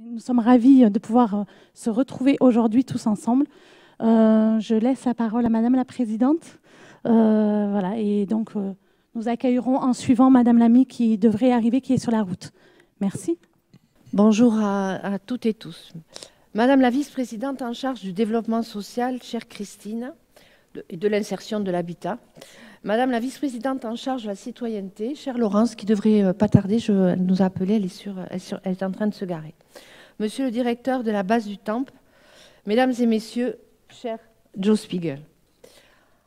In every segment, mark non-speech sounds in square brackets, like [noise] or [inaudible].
Nous sommes ravis euh, de pouvoir euh, se retrouver aujourd'hui tous ensemble. Euh, je laisse la parole à Madame la Présidente. voilà, et donc nous accueillerons en suivant Madame Lamy qui devrait arriver, qui est sur la route. Merci. Bonjour à, toutes et tous. Madame la vice-présidente en charge du développement social, chère Christine, et de l'insertion de l'habitat, Madame la vice-présidente en charge de la citoyenneté, chère Laurence, qui devrait euh, pas tarder, je, elle nous a appelé, elle est, euh, elle, en train de se garer. Monsieur le directeur de la base du Temple, mesdames et messieurs, cher Joe Spiegel.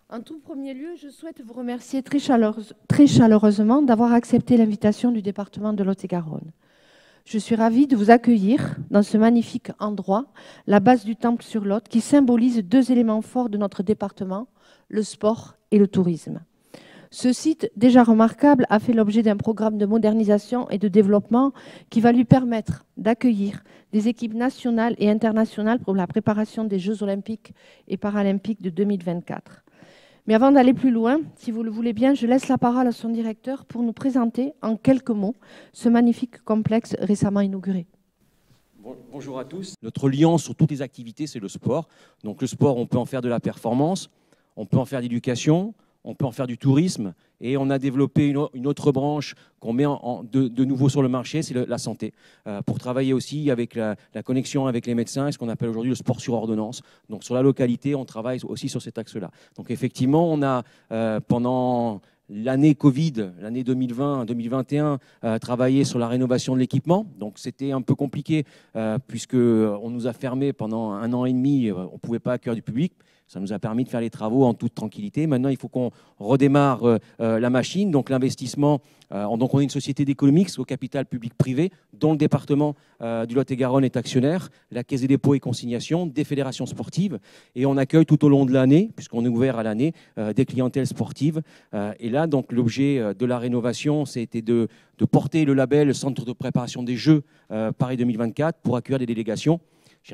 En tout premier lieu, je souhaite vous remercier très, très chaleureusement d'avoir accepté l'invitation du département de Lot-et-Garonne. Je suis ravie de vous accueillir dans ce magnifique endroit, la base du Temple sur Lot, qui symbolise deux éléments forts de notre département, le sport et le tourisme. Ce site, déjà remarquable, a fait l'objet d'un programme de modernisation et de développement qui va lui permettre d'accueillir des équipes nationales et internationales pour la préparation des Jeux olympiques et paralympiques de 2024. Mais avant d'aller plus loin, si vous le voulez bien, je laisse la parole à son directeur pour nous présenter en quelques mots ce magnifique complexe récemment inauguré. Bonjour à tous. Notre lien sur toutes les activités, c'est le sport. Donc le sport, on peut en faire de la performance, on peut en faire de l'éducation, on peut en faire du tourisme. Et on a développé une, autre branche qu'on met de, nouveau sur le marché, c'est la santé, euh, pour travailler aussi avec la, connexion avec les médecins, ce qu'on appelle aujourd'hui le sport sur ordonnance. Donc sur la localité, on travaille aussi sur cet axe-là. Donc effectivement, on a euh, pendant l'année Covid, l'année 2020-2021, euh, travaillé sur la rénovation de l'équipement. Donc c'était un peu compliqué puisqu'on puisque on nous a fermé pendant un an et demi, on pouvait pas accueillir du public. Ça nous a permis de faire les travaux en toute tranquillité. Maintenant, il faut qu'on redémarre euh, euh, la machine. Donc l'investissement, euh, donc on est une société d'économie au capital public-privé, dont le département du Lot-et-Garonne est actionnaire, la Caisse des dépôts et consignations, des fédérations sportives. Et on accueille tout au long de l'année, puisqu'on est ouvert à l'année, des clientèles sportives. et là, donc l'objet de la rénovation, c'était de, de porter le label Centre de préparation des Jeux Paris 2024 pour accueillir des délégations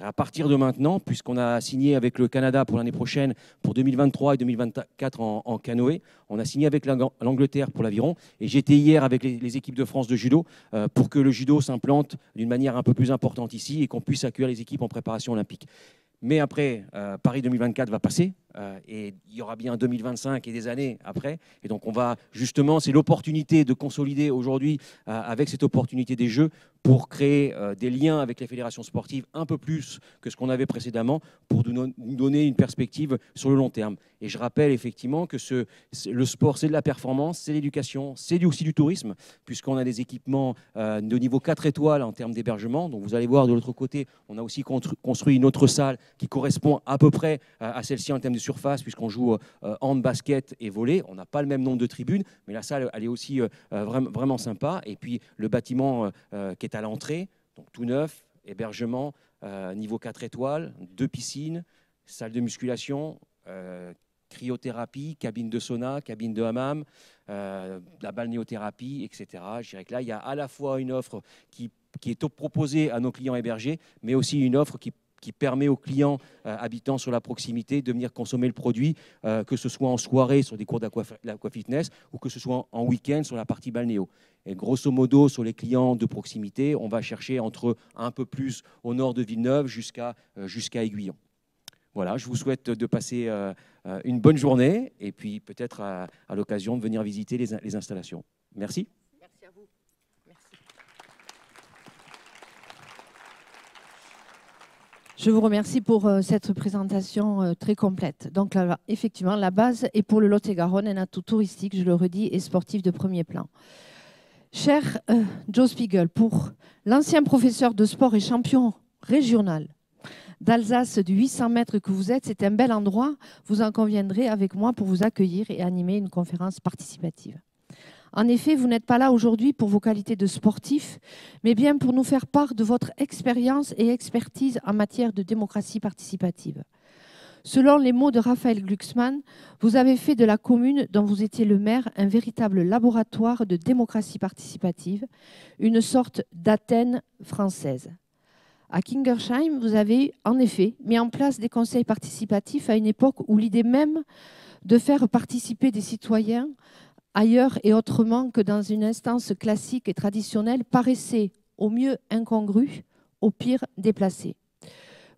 à partir de maintenant, puisqu'on a signé avec le Canada pour l'année prochaine, pour 2023 et 2024 en, canoë, on a signé avec l'Angleterre pour l'aviron, et j'étais hier avec les, équipes de France de judo euh, pour que le judo s'implante d'une manière un peu plus importante ici et qu'on puisse accueillir les équipes en préparation olympique. Mais après, euh, Paris 2024 va passer euh, et il y aura bien 2025 et des années après. Et donc, on va justement, c'est l'opportunité de consolider aujourd'hui avec cette opportunité des Jeux pour créer euh, des liens avec les fédérations sportives un peu plus que ce qu'on avait précédemment pour nous donner une perspective sur le long terme. Et je rappelle effectivement que ce, le sport, c'est de la performance, c'est l'éducation, c'est aussi du tourisme, puisqu'on a des équipements euh, de niveau 4 étoiles en termes d'hébergement. Donc vous allez voir de l'autre côté, on a aussi construit une autre salle qui correspond à peu près euh, à celle-ci en termes de surface, puisqu'on joue hand, basket et volley. On n'a pas le même nombre de tribunes, mais la salle, elle est aussi vraiment, sympa. Et puis le bâtiment qui est l'entrée, donc tout neuf, hébergement, euh, niveau 4 étoiles, deux piscines, salle de musculation, euh, cryothérapie, cabine de sauna, cabine de hammam, euh, la balnéothérapie, etc. Je dirais que là, il y a à la fois une offre qui, qui est proposée à nos clients hébergés, mais aussi une offre qui qui permet aux clients euh, habitants sur la proximité de venir consommer le produit, euh, que ce soit en soirée sur des cours d'aquafitness ou que ce soit en, week-end sur la partie balnéo. Et grosso modo, sur les clients de proximité, on va chercher entre un peu plus au nord de Villeneuve jusqu'à euh, Aiguillon. Voilà, je vous souhaite de passer une bonne journée et puis peut-être à, l'occasion de venir visiter les installations. Merci. Je vous remercie pour euh, cette présentation euh, très complète. Donc effectivement, la base est pour le Lot-et-Garonne un atout touristique, je le redis, et sportif de premier plan. Cher euh, Joe Spiegel, pour l'ancien professeur de sport et champion régional d'Alsace du 800 mètres que vous êtes, c'est un bel endroit, vous en conviendrez avec moi pour vous accueillir et animer une conférence participative. En effet, vous n'êtes pas là aujourd'hui pour vos qualités de sportif, mais bien pour nous faire part de votre expérience et expertise en matière de démocratie participative. Selon les mots de Raphaël Glucksmann, vous avez fait de la commune dont vous étiez le maire un véritable laboratoire de démocratie participative, une sorte d'Athènes française. À Kingersheim, vous avez en effet mis en place des conseils participatifs à une époque où l'idée même de faire participer des citoyens ailleurs et autrement que dans une instance classique et traditionnelle, paraissait au mieux incongrue, au pire déplacée.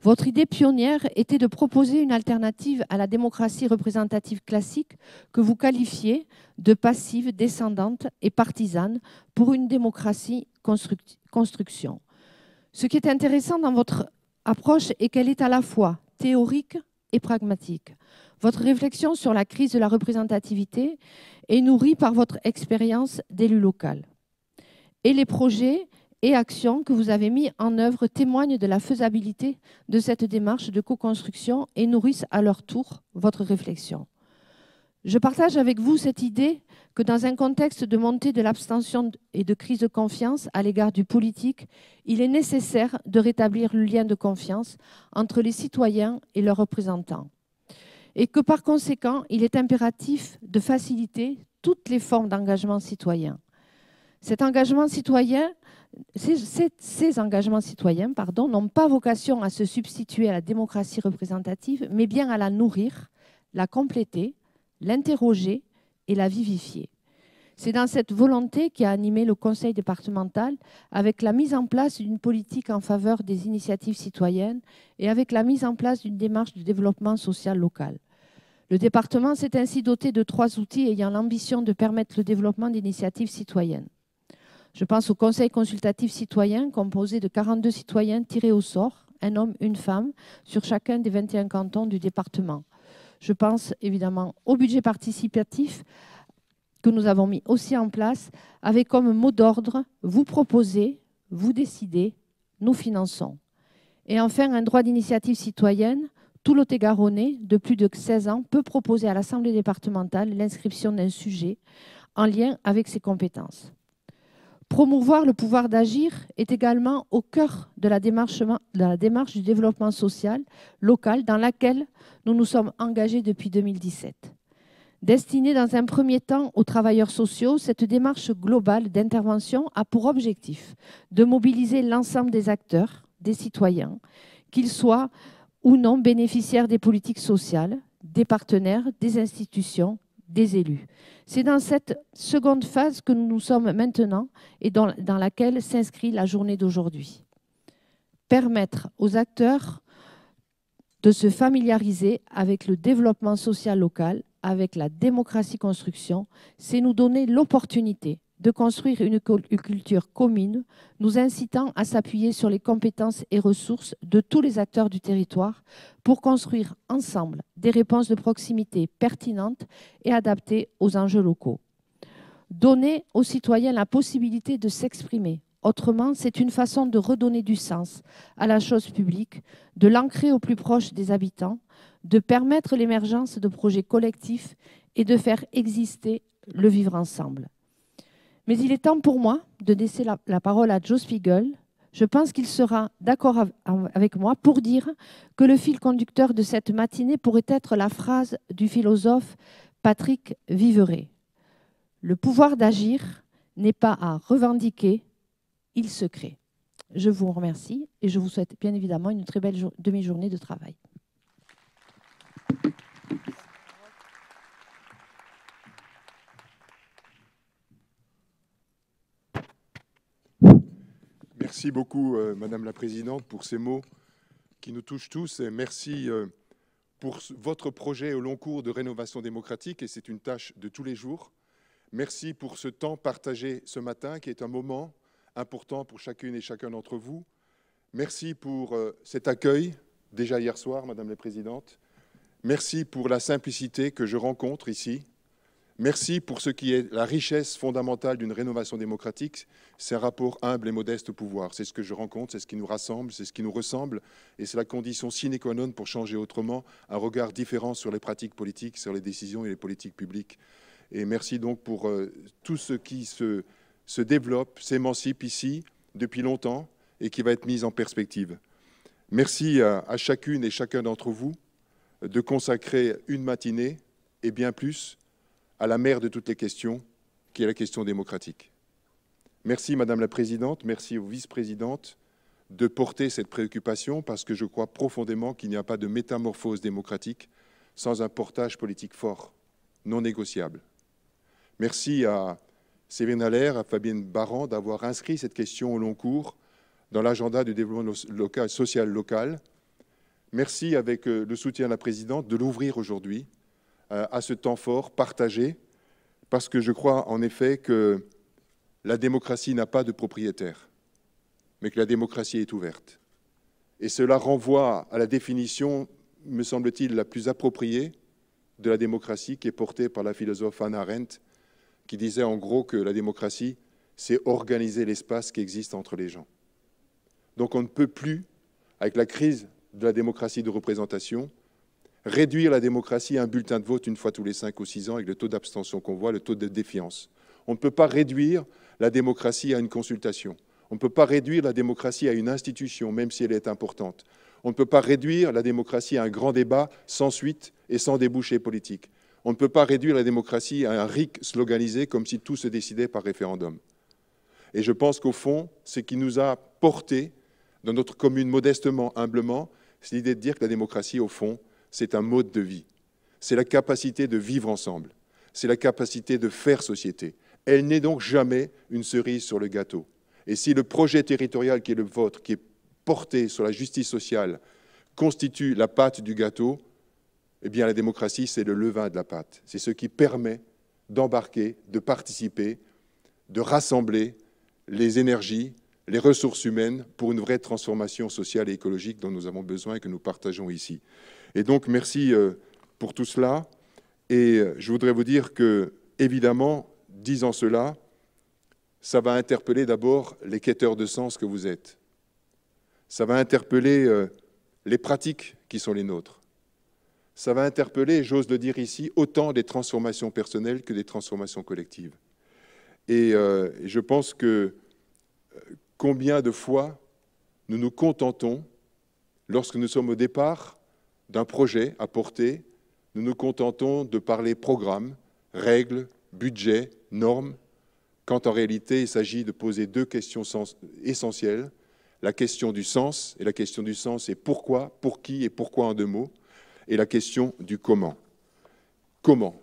Votre idée pionnière était de proposer une alternative à la démocratie représentative classique que vous qualifiez de passive, descendante et partisane pour une démocratie construction. Ce qui est intéressant dans votre approche est qu'elle est à la fois théorique, et pragmatique. Votre réflexion sur la crise de la représentativité est nourrie par votre expérience d'élu local. Et les projets et actions que vous avez mis en œuvre témoignent de la faisabilité de cette démarche de co-construction et nourrissent à leur tour votre réflexion. Je partage avec vous cette idée que dans un contexte de montée de l'abstention et de crise de confiance à l'égard du politique, il est nécessaire de rétablir le lien de confiance entre les citoyens et leurs représentants. Et que par conséquent, il est impératif de faciliter toutes les formes d'engagement citoyen. Cet engagement citoyen, ces, ces engagements citoyens n'ont pas vocation à se substituer à la démocratie représentative, mais bien à la nourrir, la compléter l'interroger et la vivifier. C'est dans cette volonté qui a animé le Conseil départemental avec la mise en place d'une politique en faveur des initiatives citoyennes et avec la mise en place d'une démarche de développement social local. Le département s'est ainsi doté de trois outils ayant l'ambition de permettre le développement d'initiatives citoyennes. Je pense au Conseil consultatif citoyen composé de 42 citoyens tirés au sort, un homme, une femme, sur chacun des 21 cantons du département. Je pense évidemment au budget participatif que nous avons mis aussi en place, avec comme mot d'ordre vous proposez, vous décidez, nous finançons. Et enfin, un droit d'initiative citoyenne. Tout lot et de plus de 16 ans peut proposer à l'Assemblée départementale l'inscription d'un sujet en lien avec ses compétences. Promouvoir le pouvoir d'agir est également au cœur de la, démarche, du développement social local dans laquelle nous nous sommes engagés depuis 2017. Destinée dans un premier temps aux travailleurs sociaux, cette démarche globale d'intervention a pour objectif de mobiliser l'ensemble des acteurs, des citoyens, qu'ils soient ou non bénéficiaires des politiques sociales, des partenaires, des institutions, des élus. C'est dans cette seconde phase que nous nous sommes maintenant et dans laquelle s'inscrit la journée d'aujourd'hui. Permettre aux acteurs de se familiariser avec le développement social local, avec la démocratie construction, c'est nous donner l'opportunité de construire une culture commune, nous incitant à s'appuyer sur les compétences et ressources de tous les acteurs du territoire pour construire ensemble des réponses de proximité pertinentes et adaptées aux enjeux locaux. Donner aux citoyens la possibilité de s'exprimer. Autrement, c'est une façon de redonner du sens à la chose publique, de l'ancrer au plus proche des habitants, de permettre l'émergence de projets collectifs et de faire exister le vivre ensemble. Mais il est temps pour moi de laisser la, parole à Joe Spiegel. Je pense qu'il sera d'accord avec moi pour dire que le fil conducteur de cette matinée pourrait être la phrase du philosophe Patrick Viveret. Le pouvoir d'agir n'est pas à revendiquer, il se crée. Je vous remercie et je vous souhaite bien évidemment une très belle demi-journée de travail. Merci beaucoup, euh, Madame la Présidente, pour ces mots qui nous touchent tous. Et merci euh, pour votre projet au long cours de rénovation démocratique, et c'est une tâche de tous les jours. Merci pour ce temps partagé ce matin, qui est un moment important pour chacune et chacun d'entre vous. Merci pour euh, cet accueil, déjà hier soir, Madame la Présidente. Merci pour la simplicité que je rencontre ici, Merci pour ce qui est la richesse fondamentale d'une rénovation démocratique, c'est un rapport humble et modeste au pouvoir. C'est ce que je rencontre, c'est ce qui nous rassemble, c'est ce qui nous ressemble, et c'est la condition sine qua non pour changer autrement un regard différent sur les pratiques politiques, sur les décisions et les politiques publiques. Et merci donc pour euh, tout ce qui se, se développe, s'émancipe ici depuis longtemps et qui va être mis en perspective. Merci à chacune et chacun d'entre vous de consacrer une matinée et bien plus à la mère de toutes les questions, qui est la question démocratique. Merci Madame la Présidente, merci aux vice-présidentes de porter cette préoccupation parce que je crois profondément qu'il n'y a pas de métamorphose démocratique sans un portage politique fort, non négociable. Merci à Séverine Allaire, à Fabienne Barrand, d'avoir inscrit cette question au long cours dans l'agenda du développement social local. Merci, avec euh, le soutien de la Présidente, de l'ouvrir aujourd'hui euh, à ce temps fort partagé, parce que je crois en effet que la démocratie n'a pas de propriétaire, mais que la démocratie est ouverte. Et cela renvoie à la définition, me semble-t-il, la plus appropriée de la démocratie, qui est portée par la philosophe Hannah Arendt, qui disait en gros que la démocratie, c'est organiser l'espace qui existe entre les gens. Donc on ne peut plus, avec la crise de la démocratie de représentation, réduire la démocratie à un bulletin de vote une fois tous les cinq ou six ans avec le taux d'abstention qu'on voit, le taux de défiance. On ne peut pas réduire la démocratie à une consultation. On ne peut pas réduire la démocratie à une institution, même si elle est importante. On ne peut pas réduire la démocratie à un grand débat sans suite et sans débouché politique. On ne peut pas réduire la démocratie à un RIC sloganisé comme si tout se décidait par référendum. Et je pense qu'au fond, ce qui nous a porté dans notre commune modestement, humblement, c'est l'idée de dire que la démocratie, au fond, c'est un mode de vie. C'est la capacité de vivre ensemble. C'est la capacité de faire société. Elle n'est donc jamais une cerise sur le gâteau. Et si le projet territorial qui est le vôtre, qui est porté sur la justice sociale, constitue la pâte du gâteau, eh bien la démocratie, c'est le levain de la pâte. C'est ce qui permet d'embarquer, de participer, de rassembler les énergies, les ressources humaines pour une vraie transformation sociale et écologique dont nous avons besoin et que nous partageons ici. Et donc, merci euh, pour tout cela. Et euh, je voudrais vous dire que, évidemment, disant cela, ça va interpeller d'abord les quêteurs de sens que vous êtes. Ça va interpeller euh, les pratiques qui sont les nôtres. Ça va interpeller, j'ose le dire ici, autant des transformations personnelles que des transformations collectives. Et je pense que combien de fois nous nous contentons, lorsque nous sommes au départ, d'un projet à porter, nous nous contentons de parler programme, règles, budget, normes, quand en réalité il s'agit de poser deux questions essentielles, la question du sens, et la question du sens est pourquoi, pour qui et pourquoi en deux mots, et la question du comment. Comment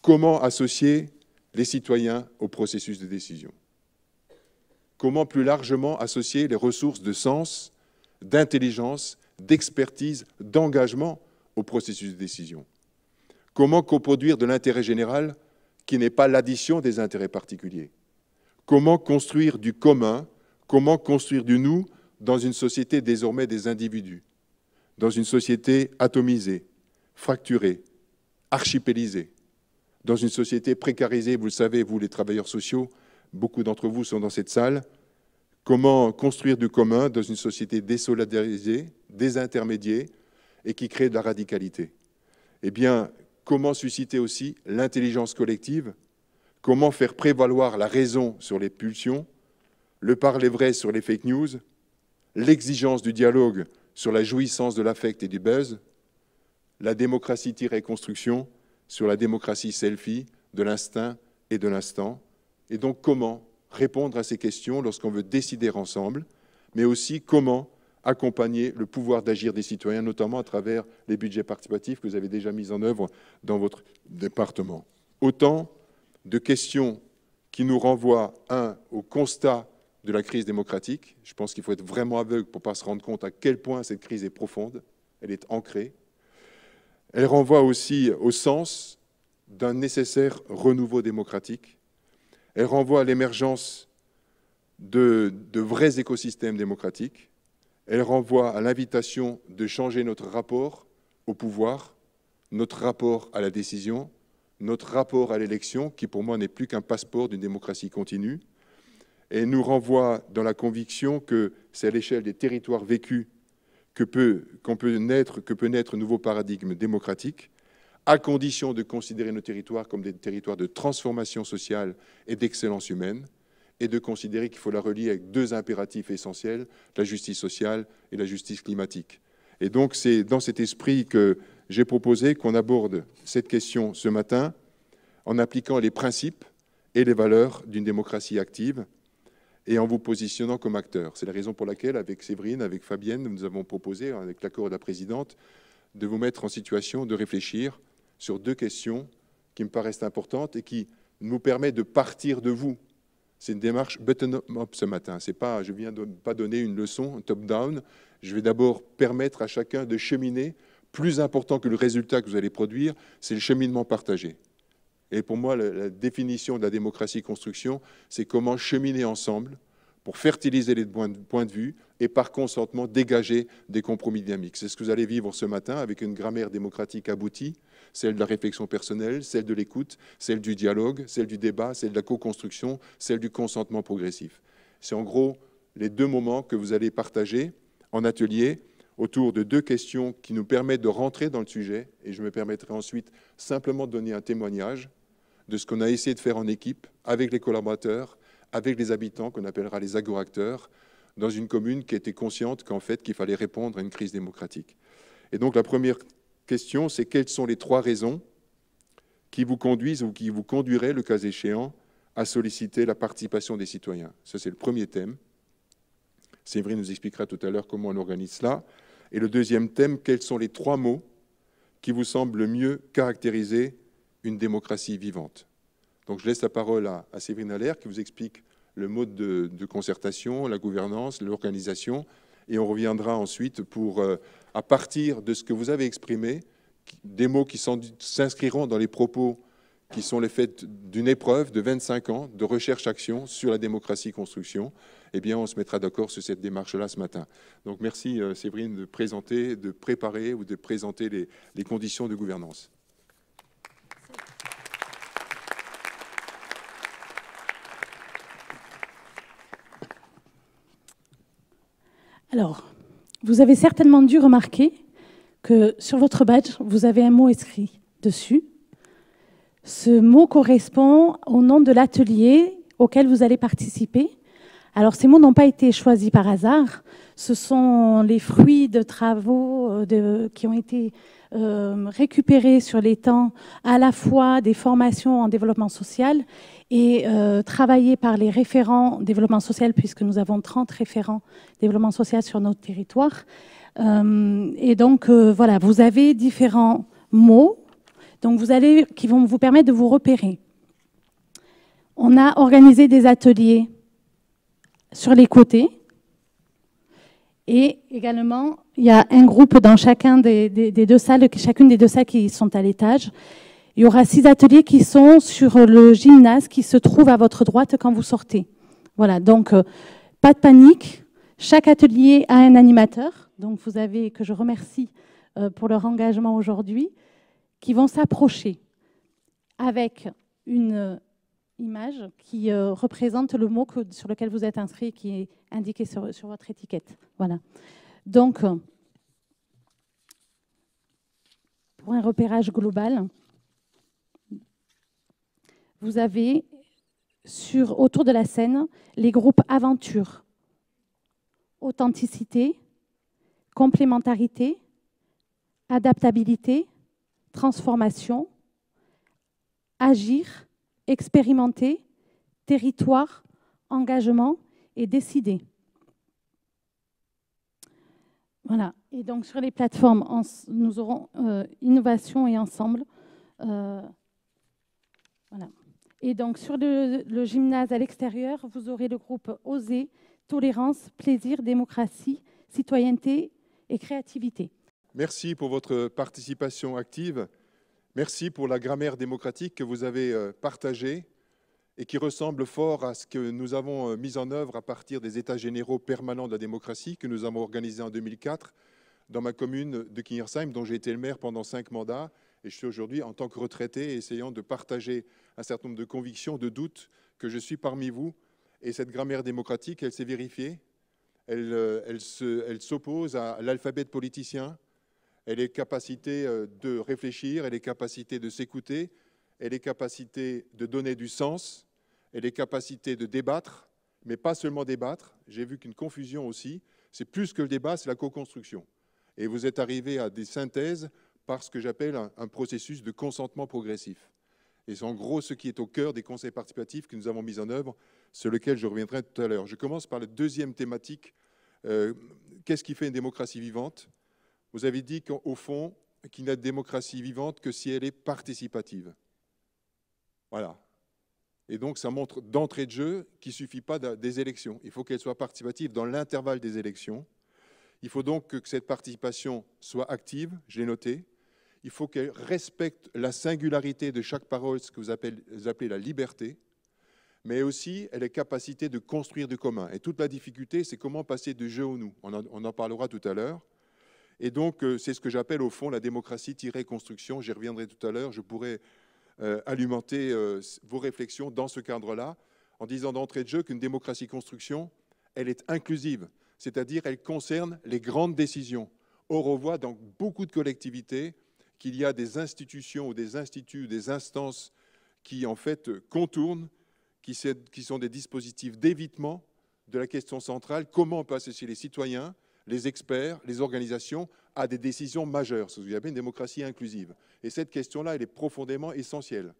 Comment associer les citoyens au processus de décision Comment plus largement associer les ressources de sens, d'intelligence d'expertise, d'engagement au processus de décision Comment coproduire de l'intérêt général qui n'est pas l'addition des intérêts particuliers Comment construire du commun Comment construire du nous dans une société désormais des individus, dans une société atomisée, fracturée, archipélisée, dans une société précarisée, vous le savez, vous les travailleurs sociaux, beaucoup d'entre vous sont dans cette salle, Comment construire du commun dans une société désolidarisée, désintermédiée et qui crée de la radicalité Eh bien, comment susciter aussi l'intelligence collective Comment faire prévaloir la raison sur les pulsions, le parler vrai sur les fake news, l'exigence du dialogue sur la jouissance de l'affect et du buzz, la démocratie construction sur la démocratie selfie de l'instinct et de l'instant, et donc comment répondre à ces questions lorsqu'on veut décider ensemble, mais aussi comment accompagner le pouvoir d'agir des citoyens, notamment à travers les budgets participatifs que vous avez déjà mis en œuvre dans votre département. Autant de questions qui nous renvoient, un, au constat de la crise démocratique. Je pense qu'il faut être vraiment aveugle pour ne pas se rendre compte à quel point cette crise est profonde, elle est ancrée. Elle renvoie aussi au sens d'un nécessaire renouveau démocratique elle renvoie à l'émergence de, vrais écosystèmes démocratiques. Elle renvoie à l'invitation de changer notre rapport au pouvoir, notre rapport à la décision, notre rapport à l'élection, qui pour moi n'est plus qu'un passeport d'une démocratie continue, et nous renvoie dans la conviction que c'est à l'échelle des territoires vécus que peut, peut naître, que peut naître un nouveau paradigme démocratique, à condition de considérer nos territoires comme des territoires de transformation sociale et d'excellence humaine, et de considérer qu'il faut la relier avec deux impératifs essentiels, la justice sociale et la justice climatique. Et donc c'est dans cet esprit que j'ai proposé qu'on aborde cette question ce matin en appliquant les principes et les valeurs d'une démocratie active et en vous positionnant comme acteur. C'est la raison pour laquelle, avec Séverine, avec Fabienne, nous avons proposé, avec l'accord de la présidente, de vous mettre en situation de réfléchir sur deux questions qui me paraissent importantes et qui nous permettent de partir de vous. C'est une démarche bottom-up ce matin. C'est pas, je ne viens de pas donner une leçon top-down. Je vais d'abord permettre à chacun de cheminer. Plus important que le résultat que vous allez produire, c'est le cheminement partagé. Et pour moi, la, définition de la démocratie construction, c'est comment cheminer ensemble pour fertiliser les points de, points de vue et par consentement dégager des compromis dynamiques. C'est ce que vous allez vivre ce matin avec une grammaire démocratique aboutie, celle de la réflexion personnelle, celle de l'écoute, celle du dialogue, celle du débat, celle de la co-construction, celle du consentement progressif. C'est en gros les deux moments que vous allez partager en atelier autour de deux questions qui nous permettent de rentrer dans le sujet, et je me permettrai ensuite simplement de donner un témoignage de ce qu'on a essayé de faire en équipe, avec les collaborateurs, avec les habitants, qu'on appellera les agoracteurs dans une commune qui était consciente qu'en fait, qu'il fallait répondre à une crise démocratique. Et donc la première question, c'est quelles sont les trois raisons qui vous conduisent ou qui vous conduiraient, le cas échéant, à solliciter la participation des citoyens. Ça, c'est le premier thème. Séverine nous expliquera tout à l'heure comment on organise cela. Et le deuxième thème, quels sont les trois mots qui vous semblent le mieux caractériser une démocratie vivante Donc je laisse la parole à, Séverine Allaire qui vous explique le mode de, concertation, la gouvernance, l'organisation, et on reviendra ensuite pour euh, à partir de ce que vous avez exprimé, des mots qui s'inscriront dans les propos qui sont les faits d'une épreuve de 25 ans de recherche-action sur la démocratie-construction, eh bien, on se mettra d'accord sur cette démarche-là ce matin. Donc, merci euh, Séverine de présenter, de préparer ou de présenter les, conditions de gouvernance. Alors, vous avez certainement dû remarquer que sur votre badge, vous avez un mot écrit dessus. Ce mot correspond au nom de l'atelier auquel vous allez participer alors ces mots n'ont pas été choisis par hasard, ce sont les fruits de travaux euh, qui ont été euh, récupérés sur les temps à la fois des formations en développement social et euh, travaillés par les référents développement social, puisque nous avons 30 référents développement social sur notre territoire. Euh, et donc voilà, vous avez différents mots donc vous allez, qui vont vous permettre de vous repérer. On a organisé des ateliers sur les côtés. Et également, il y a un groupe dans chacun des, deux salles, chacune des deux salles qui sont à l'étage. Il y aura six ateliers qui sont sur le gymnase qui se trouve à votre droite quand vous sortez. Voilà, donc euh, pas de panique. Chaque atelier a un animateur, donc vous avez, que je remercie euh, pour leur engagement aujourd'hui, qui vont s'approcher avec une, image qui euh, représente le mot sur lequel vous êtes inscrit, qui est indiqué sur, votre étiquette. Voilà. Donc, euh, pour un repérage global, vous avez autour de la scène les groupes aventure, authenticité, complémentarité, adaptabilité, transformation, agir, expérimenter, territoire, engagement et décider. Voilà. Et donc sur les plateformes, nous aurons euh, innovation et ensemble. Euh, voilà. Et donc sur le, le gymnase à l'extérieur, vous aurez le groupe Oser, Tolérance, Plaisir, Démocratie, Citoyenneté et Créativité. Merci pour votre participation active. Merci pour la grammaire démocratique que vous avez euh, partagée et qui ressemble fort à ce que nous avons euh, mis en œuvre à partir des États généraux permanents de la démocratie que nous avons organisés en 2004 dans ma commune de Kingersheim, dont j'ai été le maire pendant cinq mandats. Et je suis aujourd'hui en tant que retraité, essayant de partager un certain nombre de convictions, de doutes que je suis parmi vous. Et cette grammaire démocratique, elle s'est vérifiée. Elle, euh, elle s'oppose à l'alphabet politicien, elle est capacité euh, de réfléchir, elle est capacité de s'écouter, elle est capacité de donner du sens, elle est capacité de débattre, mais pas seulement débattre. J'ai vu qu'une confusion aussi, c'est plus que le débat, c'est la co-construction. Et vous êtes arrivé à des synthèses par ce que j'appelle un, processus de consentement progressif. Et c'est en gros ce qui est au cœur des conseils participatifs que nous avons mis en œuvre, sur lequel je reviendrai tout à l'heure. Je commence par la deuxième thématique, euh, qu'est-ce qui fait une démocratie vivante vous avez dit qu'au fond, qu'il n'y a de démocratie vivante que si elle est participative. Voilà. Et donc, ça montre d'entrée de jeu qu'il ne suffit pas des élections. Il faut qu'elle soit participative dans l'intervalle des élections. Il faut donc que cette participation soit active, je l'ai noté. Il faut qu'elle respecte la singularité de chaque parole, ce que vous appelez, appelez la liberté, mais aussi elle est capacité de construire du commun. Et toute la difficulté, c'est comment passer du jeu au nous. on en parlera tout à l'heure. Et donc, euh, c'est ce que j'appelle au fond la démocratie construction. J'y reviendrai tout à l'heure. Je pourrais euh, alimenter euh, vos réflexions dans ce cadre-là en disant d'entrée de jeu qu'une démocratie construction, elle est inclusive, c'est-à-dire elle concerne les grandes décisions. Or, on voit dans beaucoup de collectivités qu'il y a des institutions ou des instituts, des instances qui en fait contournent, qui, qui sont des dispositifs d'évitement de la question centrale, comment passer chez les citoyens les experts, les organisations à des décisions majeures, ce que une démocratie inclusive. Et cette question-là, elle est profondément essentielle.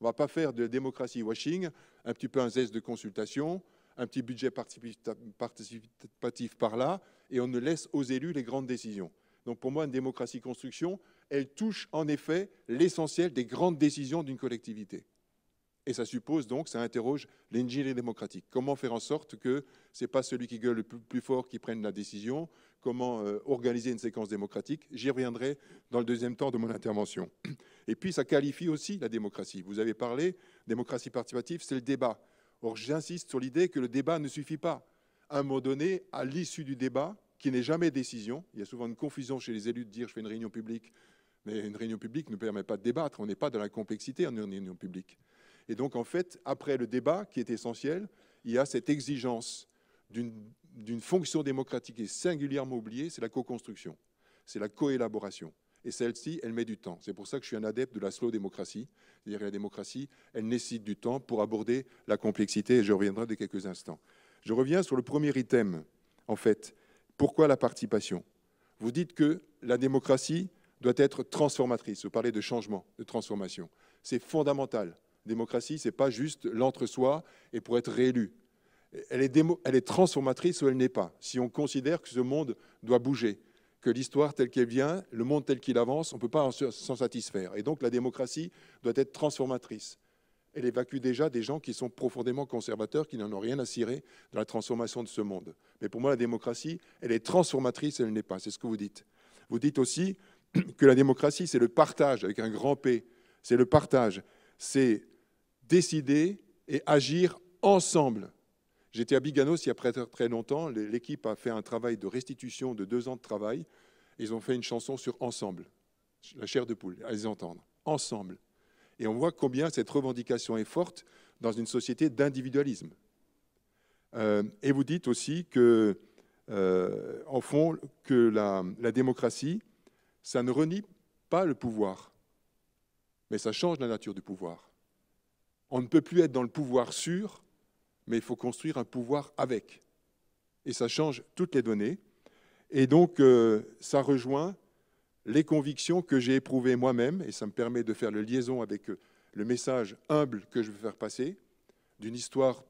On ne va pas faire de démocratie washing, un petit peu un zeste de consultation, un petit budget participatif par là, et on ne laisse aux élus les grandes décisions. Donc pour moi, une démocratie construction, elle touche en effet l'essentiel des grandes décisions d'une collectivité. Et ça suppose donc, ça interroge l'ingénierie démocratique. Comment faire en sorte que ce n'est pas celui qui gueule le plus, fort qui prenne la décision Comment euh, organiser une séquence démocratique J'y reviendrai dans le deuxième temps de mon intervention. Et puis, ça qualifie aussi la démocratie. Vous avez parlé, démocratie participative, c'est le débat. Or, j'insiste sur l'idée que le débat ne suffit pas. À un moment donné, à l'issue du débat, qui n'est jamais décision, il y a souvent une confusion chez les élus de dire je fais une réunion publique, mais une réunion publique ne permet pas de débattre, on n'est pas dans la complexité en réunion publique. Et donc, en fait, après le débat, qui est essentiel, il y a cette exigence d'une fonction démocratique qui est singulièrement oubliée, c'est la co-construction, c'est la coélaboration. Et celle-ci, elle met du temps. C'est pour ça que je suis un adepte de la slow démocratie. C'est-à-dire la démocratie, elle nécessite du temps pour aborder la complexité, et je reviendrai dès quelques instants. Je reviens sur le premier item, en fait. Pourquoi la participation Vous dites que la démocratie doit être transformatrice. Vous parlez de changement, de transformation. C'est fondamental démocratie, c'est pas juste l'entre-soi et pour être réélu. Elle est, elle est transformatrice ou elle n'est pas. Si on considère que ce monde doit bouger, que l'histoire telle qu'elle vient, le monde tel qu'il avance, on ne peut pas s'en satisfaire. Et donc la démocratie doit être transformatrice. Elle évacue déjà des gens qui sont profondément conservateurs, qui n'en ont rien à cirer dans la transformation de ce monde. Mais pour moi, la démocratie, elle est transformatrice, elle n'est pas. C'est ce que vous dites. Vous dites aussi [clears throat] que la démocratie, c'est le partage avec un grand P. C'est le partage. C'est décider et agir ensemble. J'étais à Biganos il y a très, très longtemps. L'équipe a fait un travail de restitution de deux ans de travail. Ils ont fait une chanson sur Ensemble, la chair de poule, à les entendre. Ensemble. Et on voit combien cette revendication est forte dans une société d'individualisme. Euh, et vous dites aussi que, euh, en fond, que la démocratie, ça ne renie pas le pouvoir, mais ça change la nature du pouvoir. On ne peut plus être dans le pouvoir sûr, mais il faut construire un pouvoir avec. Et ça change toutes les données. Et donc, euh, ça rejoint les convictions que j'ai éprouvées moi-même, et ça me permet de faire le liaison avec euh, le message humble que je veux faire passer, d'une histoire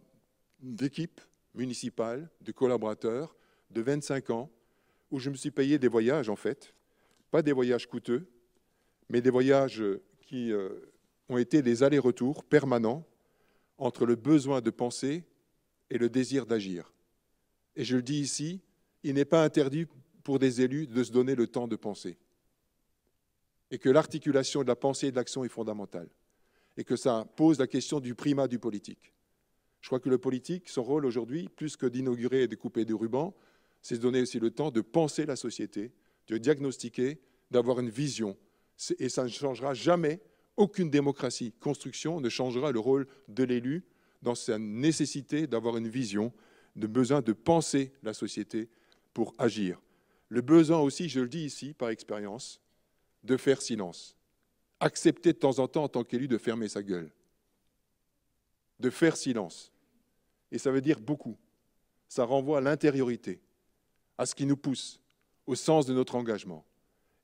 d'équipe municipale, de collaborateurs, de 25 ans, où je me suis payé des voyages, en fait, pas des voyages coûteux, mais des voyages qui euh, ont été les allers-retours permanents entre le besoin de penser et le désir d'agir. Et je le dis ici, il n'est pas interdit pour des élus de se donner le temps de penser. Et que l'articulation de la pensée et de l'action est fondamentale. Et que ça pose la question du primat du politique. Je crois que le politique, son rôle aujourd'hui, plus que d'inaugurer et de couper des rubans, c'est de donner aussi le temps de penser la société, de diagnostiquer, d'avoir une vision. Et ça ne changera jamais aucune démocratie construction ne changera le rôle de l'élu dans sa nécessité d'avoir une vision, de besoin de penser la société pour agir. Le besoin aussi, je le dis ici par expérience, de faire silence. Accepter de temps en temps en tant qu'élu de fermer sa gueule. De faire silence. Et ça veut dire beaucoup. Ça renvoie à l'intériorité, à ce qui nous pousse, au sens de notre engagement.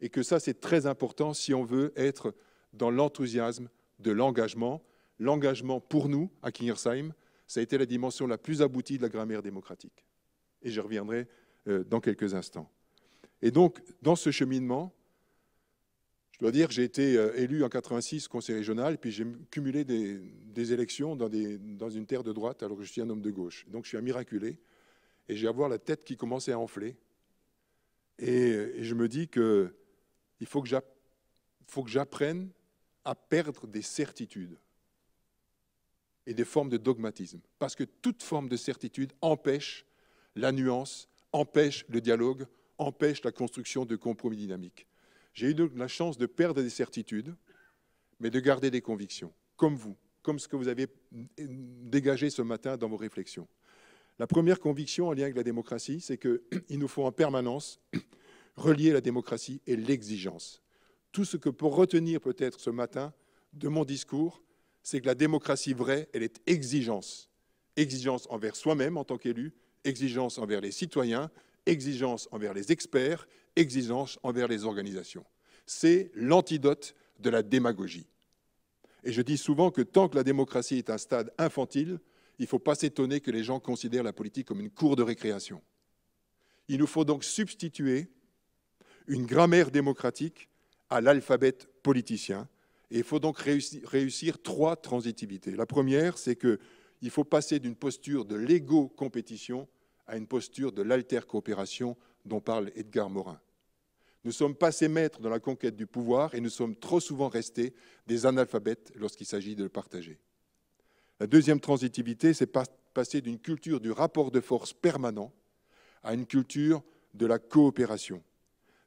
Et que ça, c'est très important si on veut être dans l'enthousiasme de l'engagement. L'engagement pour nous, à Kingersheim, ça a été la dimension la plus aboutie de la grammaire démocratique. Et je reviendrai euh, dans quelques instants. Et donc, dans ce cheminement, je dois dire, j'ai été euh, élu en 86 conseil régional, puis j'ai cumulé des, élections dans, des, dans, une terre de droite, alors que je suis un homme de gauche. Donc je suis un miraculé, et j'ai à voir la tête qui commençait à enfler. Et, je me dis que il faut que j'apprenne à perdre des certitudes et des formes de dogmatisme, parce que toute forme de certitude empêche la nuance, empêche le dialogue, empêche la construction de compromis dynamiques. J'ai eu donc la chance de perdre des certitudes, mais de garder des convictions, comme vous, comme ce que vous avez dégagé ce matin dans vos réflexions. La première conviction en lien avec la démocratie, c'est qu'il [clears throat] nous faut en permanence [clears throat] relier la démocratie et l'exigence tout ce que pour retenir peut-être ce matin de mon discours, c'est que la démocratie vraie, elle est exigence. Exigence envers soi-même en tant qu'élu, exigence envers les citoyens, exigence envers les experts, exigence envers les organisations. C'est l'antidote de la démagogie. Et je dis souvent que tant que la démocratie est un stade infantile, il ne faut pas s'étonner que les gens considèrent la politique comme une cour de récréation. Il nous faut donc substituer une grammaire démocratique à l'alphabet politicien. Et il faut donc réussir trois transitivités. La première, c'est qu'il faut passer d'une posture de légo compétition à une posture de l'alter-coopération dont parle Edgar Morin. Nous sommes passés maîtres dans la conquête du pouvoir et nous sommes trop souvent restés des analphabètes lorsqu'il s'agit de le partager. La deuxième transitivité, c'est passer d'une culture du rapport de force permanent à une culture de la coopération,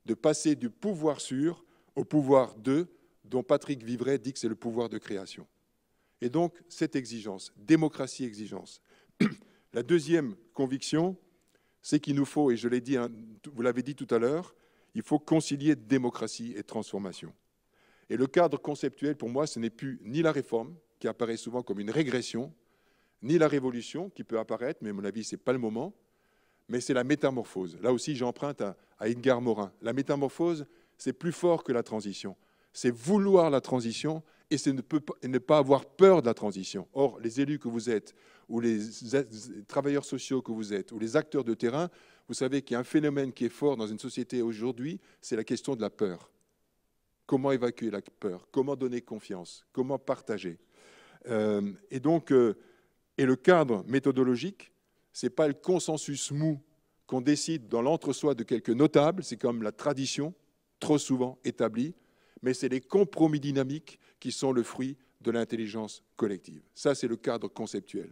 de passer du pouvoir sûr au pouvoir 2, dont Patrick Vivray dit que c'est le pouvoir de création. Et donc, cette exigence, démocratie-exigence. [clears throat] La deuxième conviction, c'est qu'il nous faut, et je l'ai dit, hein, vous l'avez dit tout à l'heure, il faut concilier démocratie et transformation. Et le cadre conceptuel, pour moi, ce n'est plus ni la réforme, qui apparaît souvent comme une régression, ni la révolution, qui peut apparaître, mais à mon avis, ce n'est pas le moment, mais c'est la métamorphose. Là aussi, j'emprunte à Edgar Morin. La métamorphose, c'est plus fort que la transition. C'est vouloir la transition et c'est ne, pas avoir peur de la transition. Or, les élus que vous êtes, ou les travailleurs sociaux que vous êtes, ou les acteurs de terrain, vous savez qu'il y a un phénomène qui est fort dans une société aujourd'hui, c'est la question de la peur. Comment évacuer la peur Comment donner confiance Comment partager euh, Et donc, euh, et le cadre méthodologique, ce n'est pas le consensus mou qu'on décide dans l'entre-soi de quelques notables, c'est comme la tradition, trop souvent établis, mais c'est les compromis dynamiques qui sont le fruit de l'intelligence collective. Ça, c'est le cadre conceptuel.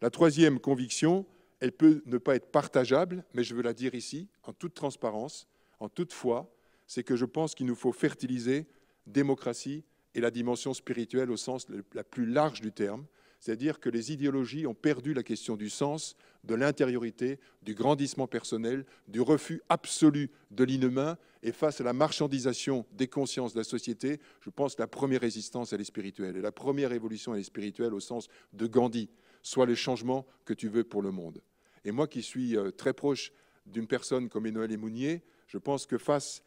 La troisième conviction, elle peut ne pas être partageable, mais je veux la dire ici, en toute transparence, en toute foi, c'est que je pense qu'il nous faut fertiliser démocratie et la dimension spirituelle au sens la plus large du terme, c'est-à-dire que les idéologies ont perdu la question du sens, de l'intériorité, du grandissement personnel, du refus absolu de l'inhumain. Et face à la marchandisation des consciences de la société, je pense que la première résistance, elle est spirituelle. Et la première évolution, elle est spirituelle au sens de Gandhi. Soit le changement que tu veux pour le monde. Et moi qui suis euh, très proche d'une personne comme Emmanuel Mounier, je pense que face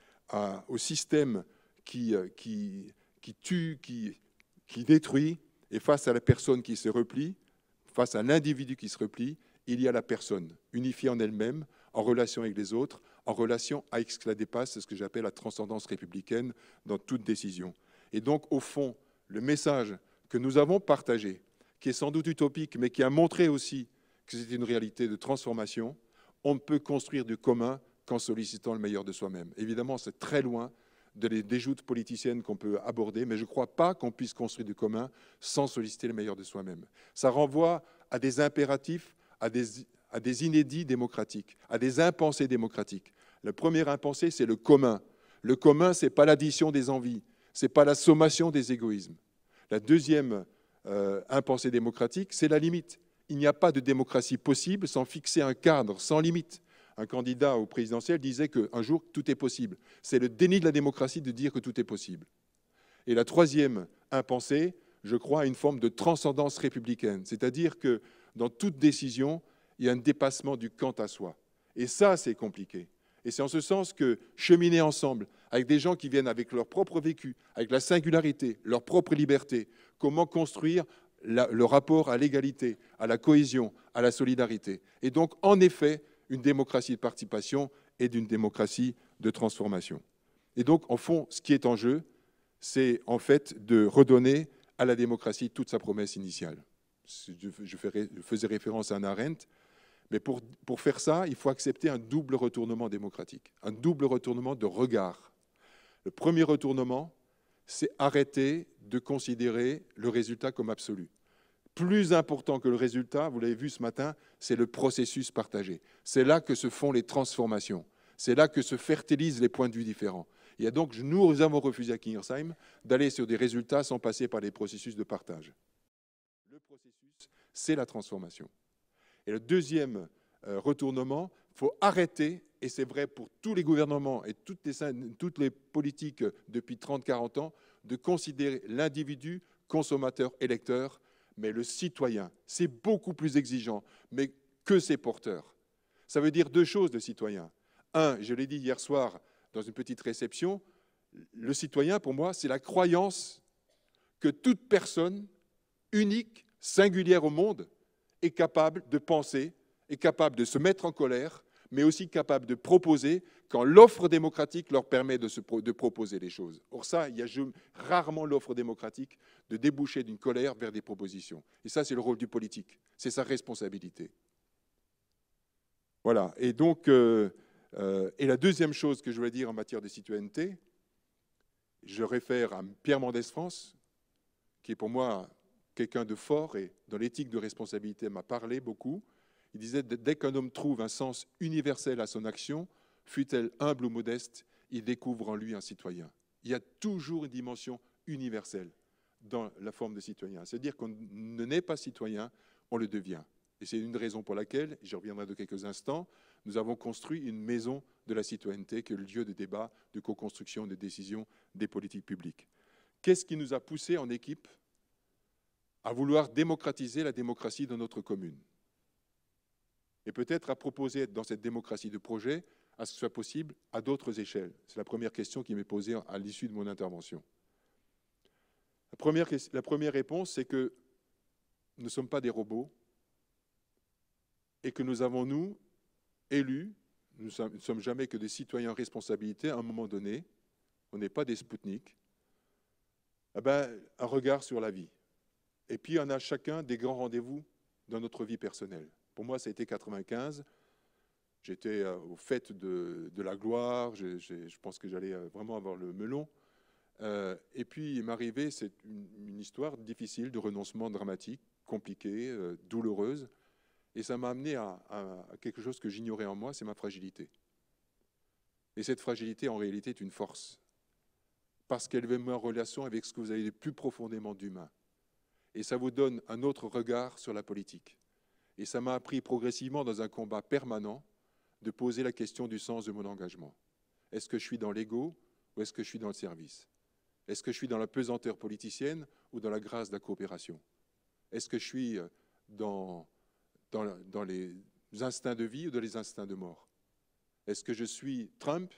au système qui, euh, tue, qui détruit, et face à la personne qui se replie, face à l'individu qui se replie, il y a la personne, unifiée en elle-même, en relation avec les autres, en relation avec ce que la dépasse, c'est ce que j'appelle la transcendance républicaine dans toute décision. Et donc, au fond, le message que nous avons partagé, qui est sans doute utopique, mais qui a montré aussi que c'était une réalité de transformation, on ne peut construire du commun qu'en sollicitant le meilleur de soi-même. Évidemment, c'est très loin de les déjoutes politiciennes qu'on peut aborder, mais je ne crois pas qu'on puisse construire du commun sans solliciter le meilleur de soi-même. Ça renvoie à des impératifs, à des, inédits démocratiques, à des impensés démocratiques. Le premier impensé, c'est le commun. Le commun, ce n'est pas l'addition des envies, ce n'est pas la sommation des égoïsmes. La deuxième euh, impensée démocratique, c'est la limite. Il n'y a pas de démocratie possible sans fixer un cadre, sans limite un candidat au présidentiel disait qu'un jour, tout est possible. C'est le déni de la démocratie de dire que tout est possible. Et la troisième impensée, je crois, à une forme de transcendance républicaine, c'est-à-dire que dans toute décision, il y a un dépassement du quant à soi. Et ça, c'est compliqué. Et c'est en ce sens que cheminer ensemble, avec des gens qui viennent avec leur propre vécu, avec la singularité, leur propre liberté, comment construire le rapport à l'égalité, à la cohésion, à la solidarité. Et donc, en effet, une démocratie de participation et d'une démocratie de transformation. Et donc, en fond, ce qui est en jeu, c'est en fait de redonner à la démocratie toute sa promesse initiale. Je, faisais référence à un Arendt, mais pour, pour faire ça, il faut accepter un double retournement démocratique, un double retournement de regard. Le premier retournement, c'est arrêter de considérer le résultat comme absolu plus important que le résultat, vous l'avez vu ce matin, c'est le processus partagé. C'est là que se font les transformations. C'est là que se fertilisent les points de vue différents. Et donc, nous avons refusé à Kingersheim d'aller sur des résultats sans passer par des processus de partage. Le processus, c'est la transformation. Et le deuxième euh, retournement, il faut arrêter, et c'est vrai pour tous les gouvernements et toutes les, toutes les politiques depuis 30-40 ans, de considérer l'individu, consommateur, électeur, mais le citoyen, c'est beaucoup plus exigeant, mais que ses porteurs. Ça veut dire deux choses, de citoyen. Un, je l'ai dit hier soir dans une petite réception, le citoyen, pour moi, c'est la croyance que toute personne unique, singulière au monde, est capable de penser, est capable de se mettre en colère, mais aussi capable de proposer quand l'offre démocratique leur permet de, se proposer les choses. Or ça, il y a rarement l'offre démocratique de déboucher d'une colère vers des propositions. Et ça, c'est le rôle du politique, c'est sa responsabilité. Voilà, et donc, euh, euh, et la deuxième chose que je voulais dire en matière de citoyenneté, je réfère à Pierre Mendès France, qui est pour moi quelqu'un de fort et dans l'éthique de responsabilité m'a parlé beaucoup. Il disait dès qu'un homme trouve un sens universel à son action, fût-elle humble ou modeste, il découvre en lui un citoyen. Il y a toujours une dimension universelle dans la forme de citoyen. C'est-à-dire qu'on ne naît pas citoyen, on le devient. Et c'est une raison pour laquelle, j'y reviendrai dans quelques instants, nous avons construit une maison de la citoyenneté qui est le lieu de débat, de co-construction, de décision des politiques publiques. Qu'est-ce qui nous a poussé en équipe à vouloir démocratiser la démocratie dans notre commune Et peut-être à proposer dans cette démocratie de projet à ce que ce soit possible à d'autres échelles C'est la première question qui m'est posée à l'issue de mon intervention. La première, réponse, c'est que nous ne sommes pas des robots et que nous avons, nous, élus, nous ne sommes jamais que des citoyens en responsabilité, à un moment donné, on n'est pas des spoutniks, eh ben, un regard sur la vie. Et puis, on a chacun des grands rendez-vous dans notre vie personnelle. Pour moi, ça a été 95, J'étais euh, au fait de, la gloire, je pense que j'allais euh, vraiment avoir le melon. Euh, et puis il m'arrivait, c'est une, histoire difficile, de renoncement dramatique, compliquée, douloureuse. Et ça m'a amené à, quelque chose que j'ignorais en moi, c'est ma fragilité. Et cette fragilité, en réalité, est une force. Parce qu'elle met en relation avec ce que vous avez le plus profondément d'humain. Et ça vous donne un autre regard sur la politique. Et ça m'a appris progressivement dans un combat permanent de poser la question du sens de mon engagement. Est-ce que je suis dans l'ego ou est-ce que je suis dans le service Est-ce que je suis dans la pesanteur politicienne ou dans la grâce de la coopération Est-ce que je suis euh, dans, les instincts de vie ou dans les instincts de mort Est-ce que je suis Trump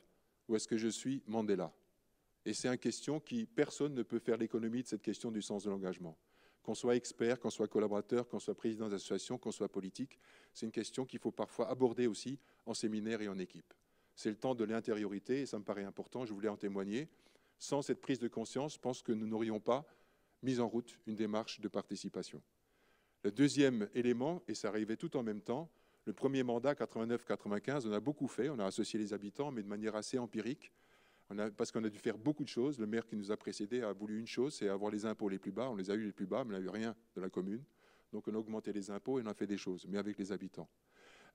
ou est-ce que je suis Mandela Et c'est une question qui, personne ne peut faire l'économie de cette question du sens de l'engagement. Qu'on soit expert, qu'on soit collaborateur, qu'on soit président d'association, qu'on soit politique, c'est une question qu'il faut parfois aborder aussi en séminaire et en équipe. C'est le temps de l'intériorité, et ça me paraît important, je voulais en témoigner. Sans cette prise de conscience, je pense que nous n'aurions pas mis en route une démarche de participation. Le deuxième élément, et ça arrivait tout en même temps, le premier mandat 89-95, on a beaucoup fait, on a associé les habitants, mais de manière assez empirique parce qu'on a dû faire beaucoup de choses. Le maire qui nous a précédés a voulu une chose, c'est avoir les impôts les plus bas. On les a eu les plus bas, mais on n'a eu rien de la commune. Donc on a augmenté les impôts et on a fait des choses, mais avec les habitants.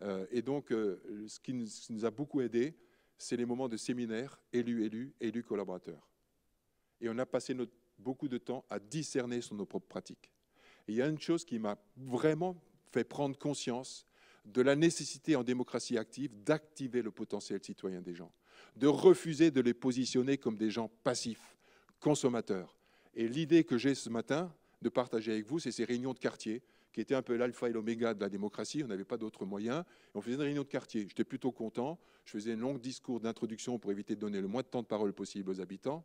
Euh, et donc, euh, ce, qui nous, a beaucoup aidé, c'est les moments de séminaire, élus, élus, élus collaborateurs. Et on a passé beaucoup de temps à discerner sur nos propres pratiques. il y a une chose qui m'a vraiment fait prendre conscience de la nécessité en démocratie active d'activer le potentiel citoyen des gens de refuser de les positionner comme des gens passifs, consommateurs. Et l'idée que j'ai ce matin de partager avec vous, c'est ces réunions de quartier, qui étaient un peu l'alpha et l'oméga de la démocratie, on n'avait pas d'autres moyens, on faisait une réunion de quartier. J'étais plutôt content, je faisais un long discours d'introduction pour éviter de donner le moins de temps de parole possible aux habitants.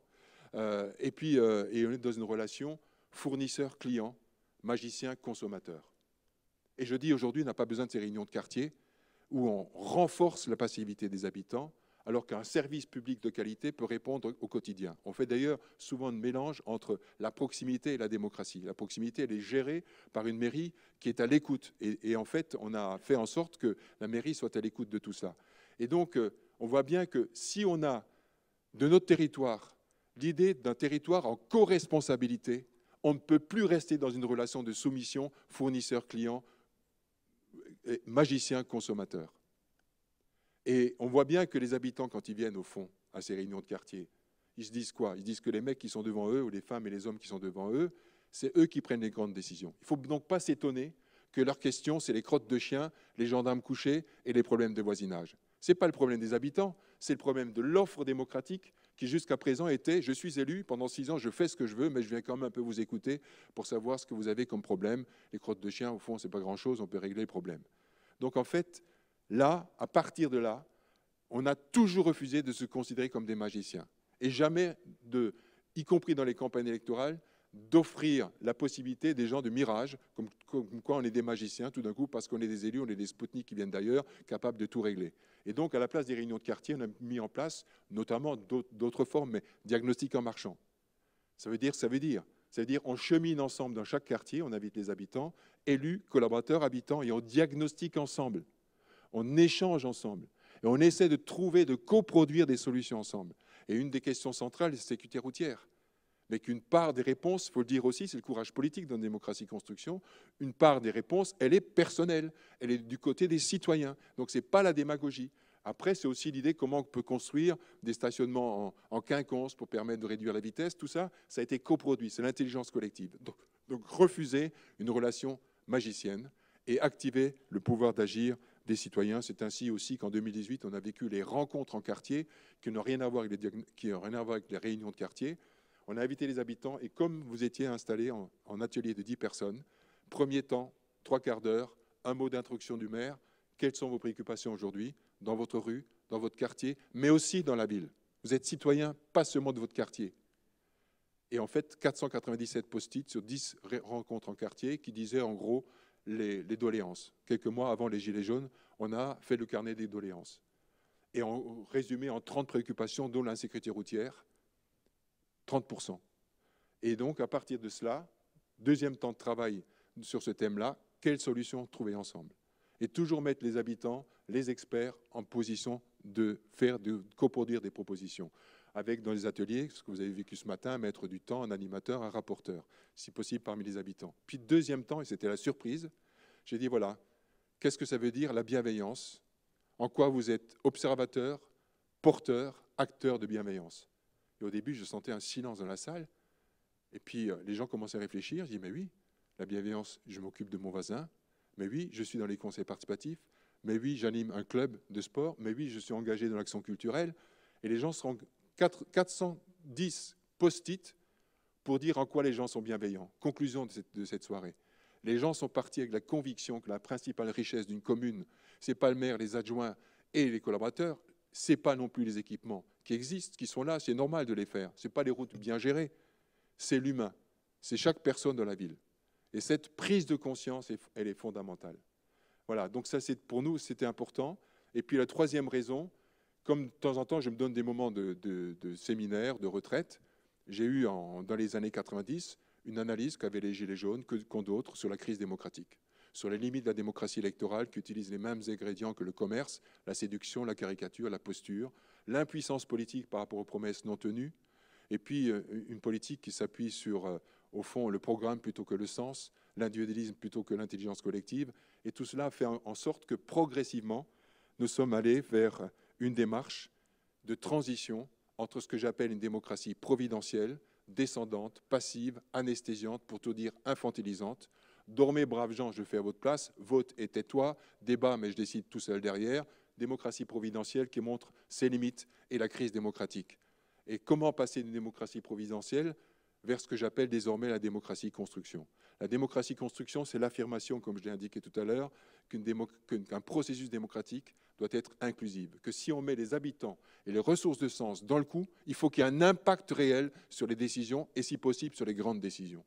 Euh, et puis, euh, et on est dans une relation fournisseur-client, magicien-consommateur. Et je dis aujourd'hui, on n'a pas besoin de ces réunions de quartier où on renforce la passivité des habitants alors qu'un service public de qualité peut répondre au quotidien. On fait d'ailleurs souvent un mélange entre la proximité et la démocratie. La proximité, elle est gérée par une mairie qui est à l'écoute. Et, en fait, on a fait en sorte que la mairie soit à l'écoute de tout ça. Et donc, euh, on voit bien que si on a de notre territoire l'idée d'un territoire en co-responsabilité, on ne peut plus rester dans une relation de soumission fournisseur-client, magicien-consommateur. Et on voit bien que les habitants, quand ils viennent au fond à ces réunions de quartier, ils se disent quoi Ils disent que les mecs qui sont devant eux, ou les femmes et les hommes qui sont devant eux, c'est eux qui prennent les grandes décisions. Il ne faut donc pas s'étonner que leur question, c'est les crottes de chiens, les gendarmes couchés et les problèmes de voisinage. Ce n'est pas le problème des habitants, c'est le problème de l'offre démocratique qui jusqu'à présent était je suis élu, pendant six ans je fais ce que je veux, mais je viens quand même un peu vous écouter pour savoir ce que vous avez comme problème. Les crottes de chiens, au fond, ce n'est pas grand-chose, on peut régler le problème. Donc en fait, Là, à partir de là, on a toujours refusé de se considérer comme des magiciens. Et jamais, y compris dans les campagnes électorales, d'offrir la possibilité des gens de mirage, comme, quoi on est des magiciens tout d'un coup, parce qu'on est des élus, on est des Spoutniks qui viennent d'ailleurs, capables de tout régler. Et donc, à la place des réunions de quartier, on a mis en place notamment d'autres formes, mais diagnostic en marchant. Ça veut dire, ça veut dire, ça veut dire, on chemine ensemble dans chaque quartier, on invite les habitants, élus, collaborateurs, habitants, et on diagnostique ensemble. On échange ensemble et on essaie de trouver, de coproduire des solutions ensemble. Et une des questions centrales, c'est la sécurité routière. Mais qu'une part des réponses, il faut le dire aussi, c'est le courage politique dans la démocratie construction, une part des réponses, elle est personnelle, elle est du côté des citoyens. Donc ce n'est pas la démagogie. Après, c'est aussi l'idée comment on peut construire des stationnements en, quinconce pour permettre de réduire la vitesse. Tout ça, ça a été coproduit. C'est l'intelligence collective. donc refuser une relation magicienne et activer le pouvoir d'agir des citoyens. C'est ainsi aussi qu'en 2018, on a vécu les rencontres en quartier qui n'ont rien à voir avec les, réunions de quartier. On a invité les habitants et comme vous étiez installés en, atelier de 10 personnes, premier temps, trois quarts d'heure, un mot d'introduction du maire, quelles sont vos préoccupations aujourd'hui dans votre rue, dans votre quartier, mais aussi dans la ville. Vous êtes citoyen, pas seulement de votre quartier. Et en fait, 497 post-it sur 10 rencontres en quartier qui disaient en gros les, doléances. Quelques mois avant les Gilets jaunes, on a fait le carnet des doléances. Et en résumé en 30 préoccupations, dont l'insécurité routière, 30%. Et donc, à partir de cela, deuxième temps de travail sur ce thème-là, quelles solutions trouver ensemble Et toujours mettre les habitants, les experts en position de faire, de coproduire des propositions avec dans les ateliers, ce que vous avez vécu ce matin, un maître du temps, un animateur, un rapporteur, si possible parmi les habitants. Puis deuxième temps, et c'était la surprise, j'ai dit voilà, qu'est-ce que ça veut dire la bienveillance En quoi vous êtes observateur, porteur, acteur de bienveillance Et au début, je sentais un silence dans la salle, et puis euh, les gens commençaient à réfléchir, je dis mais oui, la bienveillance, je m'occupe de mon voisin, mais oui, je suis dans les conseils participatifs, mais oui, j'anime un club de sport, mais oui, je suis engagé dans l'action culturelle. Et les gens se 410 post-it pour dire en quoi les gens sont bienveillants. Conclusion de cette, soirée. Les gens sont partis avec la conviction que la principale richesse d'une commune, c'est n'est pas le maire, les adjoints et les collaborateurs, c'est pas non plus les équipements qui existent, qui sont là, c'est normal de les faire. C'est pas les routes bien gérées, c'est l'humain, c'est chaque personne de la ville. Et cette prise de conscience, elle est fondamentale. Voilà, donc ça, pour nous, c'était important. Et puis la troisième raison, comme de temps en temps, je me donne des moments de, de séminaire, de retraite, j'ai eu dans les années 90 une analyse qu'avaient les Gilets jaunes, que, qu'ont d'autres, sur la crise démocratique, sur les limites de la démocratie électorale qui utilise les mêmes ingrédients que le commerce, la séduction, la caricature, la posture, l'impuissance politique par rapport aux promesses non tenues, et puis euh, une politique qui s'appuie sur, euh, au fond, le programme plutôt que le sens, l'individualisme plutôt que l'intelligence collective, et tout cela fait en sorte que progressivement, nous sommes allés vers une démarche de transition entre ce que j'appelle une démocratie providentielle, descendante, passive, anesthésiante, pour tout dire infantilisante. Dormez, braves gens, je fais à votre place, vote et tais-toi, débat, mais je décide tout seul derrière. Démocratie providentielle qui montre ses limites et la crise démocratique. Et comment passer d'une démocratie providentielle vers ce que j'appelle désormais la démocratie construction. La démocratie construction, c'est l'affirmation, comme je l'ai indiqué tout à l'heure, qu'un processus démocratique doit être inclusif, que si on met les habitants et les ressources de sens dans le coup, il faut qu'il y ait un impact réel sur les décisions et si possible sur les grandes décisions.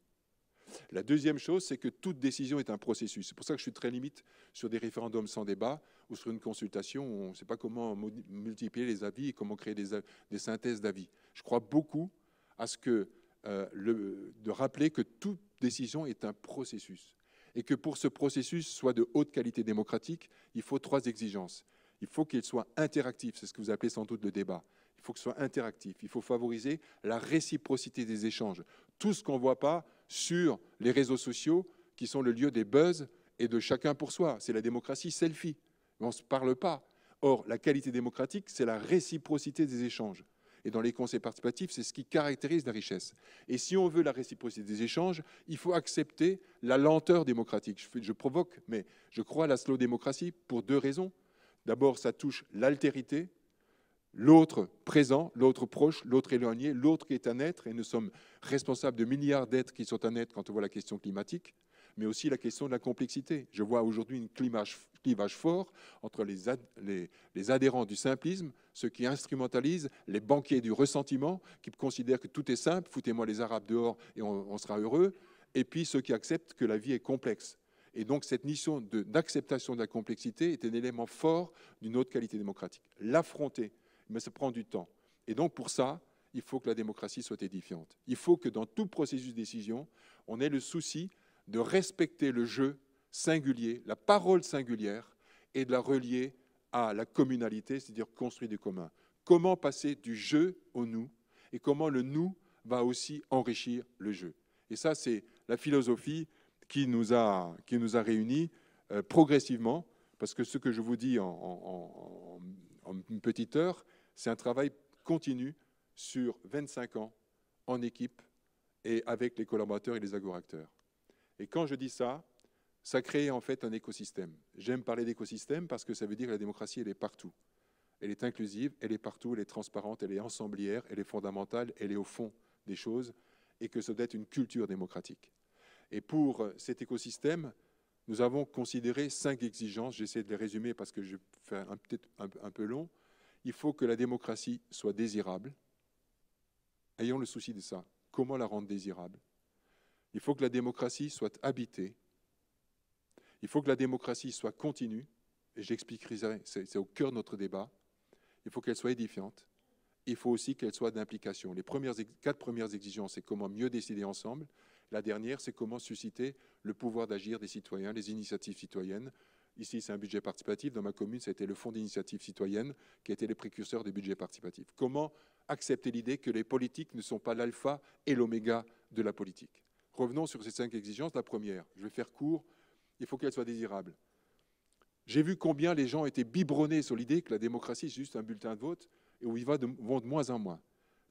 La deuxième chose, c'est que toute décision est un processus. C'est pour ça que je suis très limite sur des référendums sans débat ou sur une consultation où on ne sait pas comment multiplier les avis et comment créer des, synthèses d'avis. Je crois beaucoup à ce que euh, le, de rappeler que toute décision est un processus et que pour ce processus soit de haute qualité démocratique, il faut trois exigences. Il faut qu'il soit interactif, c'est ce que vous appelez sans doute le débat. Il faut que ce soit interactif. Il faut favoriser la réciprocité des échanges. Tout ce qu'on ne voit pas sur les réseaux sociaux, qui sont le lieu des buzz et de chacun pour soi. C'est la démocratie selfie. on ne se parle pas. Or, la qualité démocratique, c'est la réciprocité des échanges. Et dans les conseils participatifs, c'est ce qui caractérise la richesse. Et si on veut la réciprocité des échanges, il faut accepter la lenteur démocratique. Je, provoque, mais je crois à la slow démocratie pour deux raisons. D'abord, ça touche l'altérité, l'autre présent, l'autre proche, l'autre éloigné, l'autre qui est un être. et nous sommes responsables de milliards d'êtres qui sont un être quand on voit la question climatique mais aussi la question de la complexité. Je vois aujourd'hui un clivage, fort entre les, adhérents du simplisme, ceux qui instrumentalisent, les banquiers du ressentiment, qui considèrent que tout est simple, foutez-moi les Arabes dehors et on, sera heureux, et puis ceux qui acceptent que la vie est complexe. Et donc cette mission d'acceptation de, la complexité est un élément fort d'une autre qualité démocratique. L'affronter, mais ça prend du temps. Et donc pour ça, il faut que la démocratie soit édifiante. Il faut que dans tout processus de décision, on ait le souci de respecter le jeu singulier, la parole singulière, et de la relier à la communalité, c'est-à-dire construire du commun. Comment passer du jeu au nous et comment le nous va aussi enrichir le jeu. Et ça, c'est la philosophie qui nous a, qui nous a réunis euh, progressivement, parce que ce que je vous dis en, en une petite heure, c'est un travail continu sur 25 ans en équipe et avec les collaborateurs et les agoracteurs. Et quand je dis ça, ça crée en fait un écosystème. J'aime parler d'écosystème parce que ça veut dire que la démocratie, elle est partout. Elle est inclusive, elle est partout, elle est transparente, elle est ensemblière, elle est fondamentale, elle est au fond des choses, et que ça doit être une culture démocratique. Et pour euh, cet écosystème, nous avons considéré cinq exigences. J'essaie de les résumer parce que je vais faire peut un peu long. Il faut que la démocratie soit désirable. Ayons le souci de ça. Comment la rendre désirable il faut que la démocratie soit habitée. Il faut que la démocratie soit continue, et j'expliquerai, c'est au cœur de notre débat. Il faut qu'elle soit édifiante. Il faut aussi qu'elle soit d'implication. Les quatre premières exigences, c'est comment mieux décider ensemble. La dernière, c'est comment susciter le pouvoir d'agir des citoyens, les initiatives citoyennes. Ici, c'est un budget participatif. Dans ma commune, c'était le Fonds d'initiative citoyenne qui a été le précurseur des budgets participatifs. Comment accepter l'idée que les politiques ne sont pas l'alpha et l'oméga de la politique Revenons sur ces cinq exigences. La première, je vais faire court, il faut qu'elle soit désirable. J'ai vu combien les gens étaient biberonnés sur l'idée que la démocratie, c'est juste un bulletin de vote, et où ils vont de, moins en moins.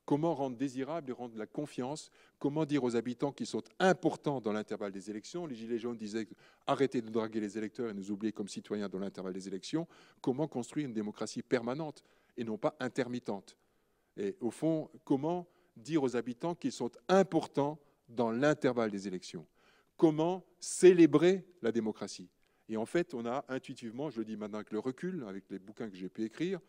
Comment rendre désirable et rendre la confiance Comment dire aux habitants qu'ils sont importants dans l'intervalle des élections Les Gilets jaunes disaient arrêtez de draguer les électeurs et nous oublier comme citoyens dans l'intervalle des élections. Comment construire une démocratie permanente et non pas intermittente Et au fond, comment dire aux habitants qu'ils sont importants dans l'intervalle des élections. Comment célébrer la démocratie Et en fait, on a intuitivement, je le dis maintenant avec le recul, avec les bouquins que j'ai pu écrire,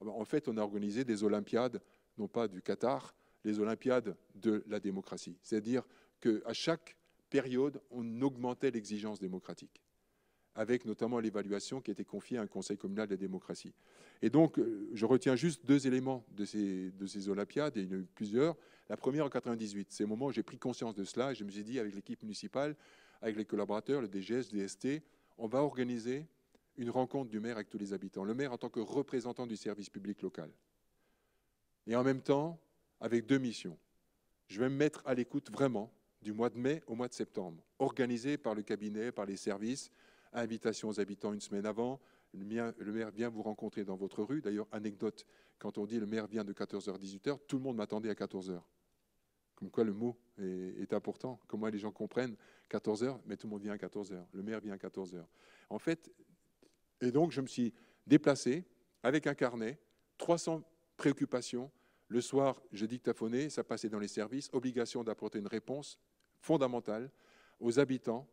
en fait, on a organisé des Olympiades, non pas du Qatar, les Olympiades de la démocratie. C'est-à-dire qu'à chaque période, on augmentait l'exigence démocratique, avec notamment l'évaluation qui était confiée à un Conseil communal de la démocratie. Et donc, euh, je retiens juste deux éléments de ces, de ces Olympiades, et il y en a eu plusieurs. La première en 98. C'est le moment où j'ai pris conscience de cela et je me suis dit, avec l'équipe municipale, avec les collaborateurs, le DGS, le DST, on va organiser une rencontre du maire avec tous les habitants. Le maire en tant que représentant du service public local. Et en même temps, avec deux missions. Je vais me mettre à l'écoute vraiment du mois de mai au mois de septembre, organisé par le cabinet, par les services, invitation aux habitants une semaine avant. Le maire vient vous rencontrer dans votre rue. D'ailleurs, anecdote, quand on dit le maire vient de 14h à 18h, tout le monde m'attendait à 14h. Comme quoi le mot est, important. Comment les gens comprennent 14 heures, mais tout le monde vient à 14 heures. Le maire vient à 14 heures. En fait, et donc je me suis déplacé avec un carnet, 300 préoccupations. Le soir, je dictaphonais, ça passait dans les services, obligation d'apporter une réponse fondamentale aux habitants,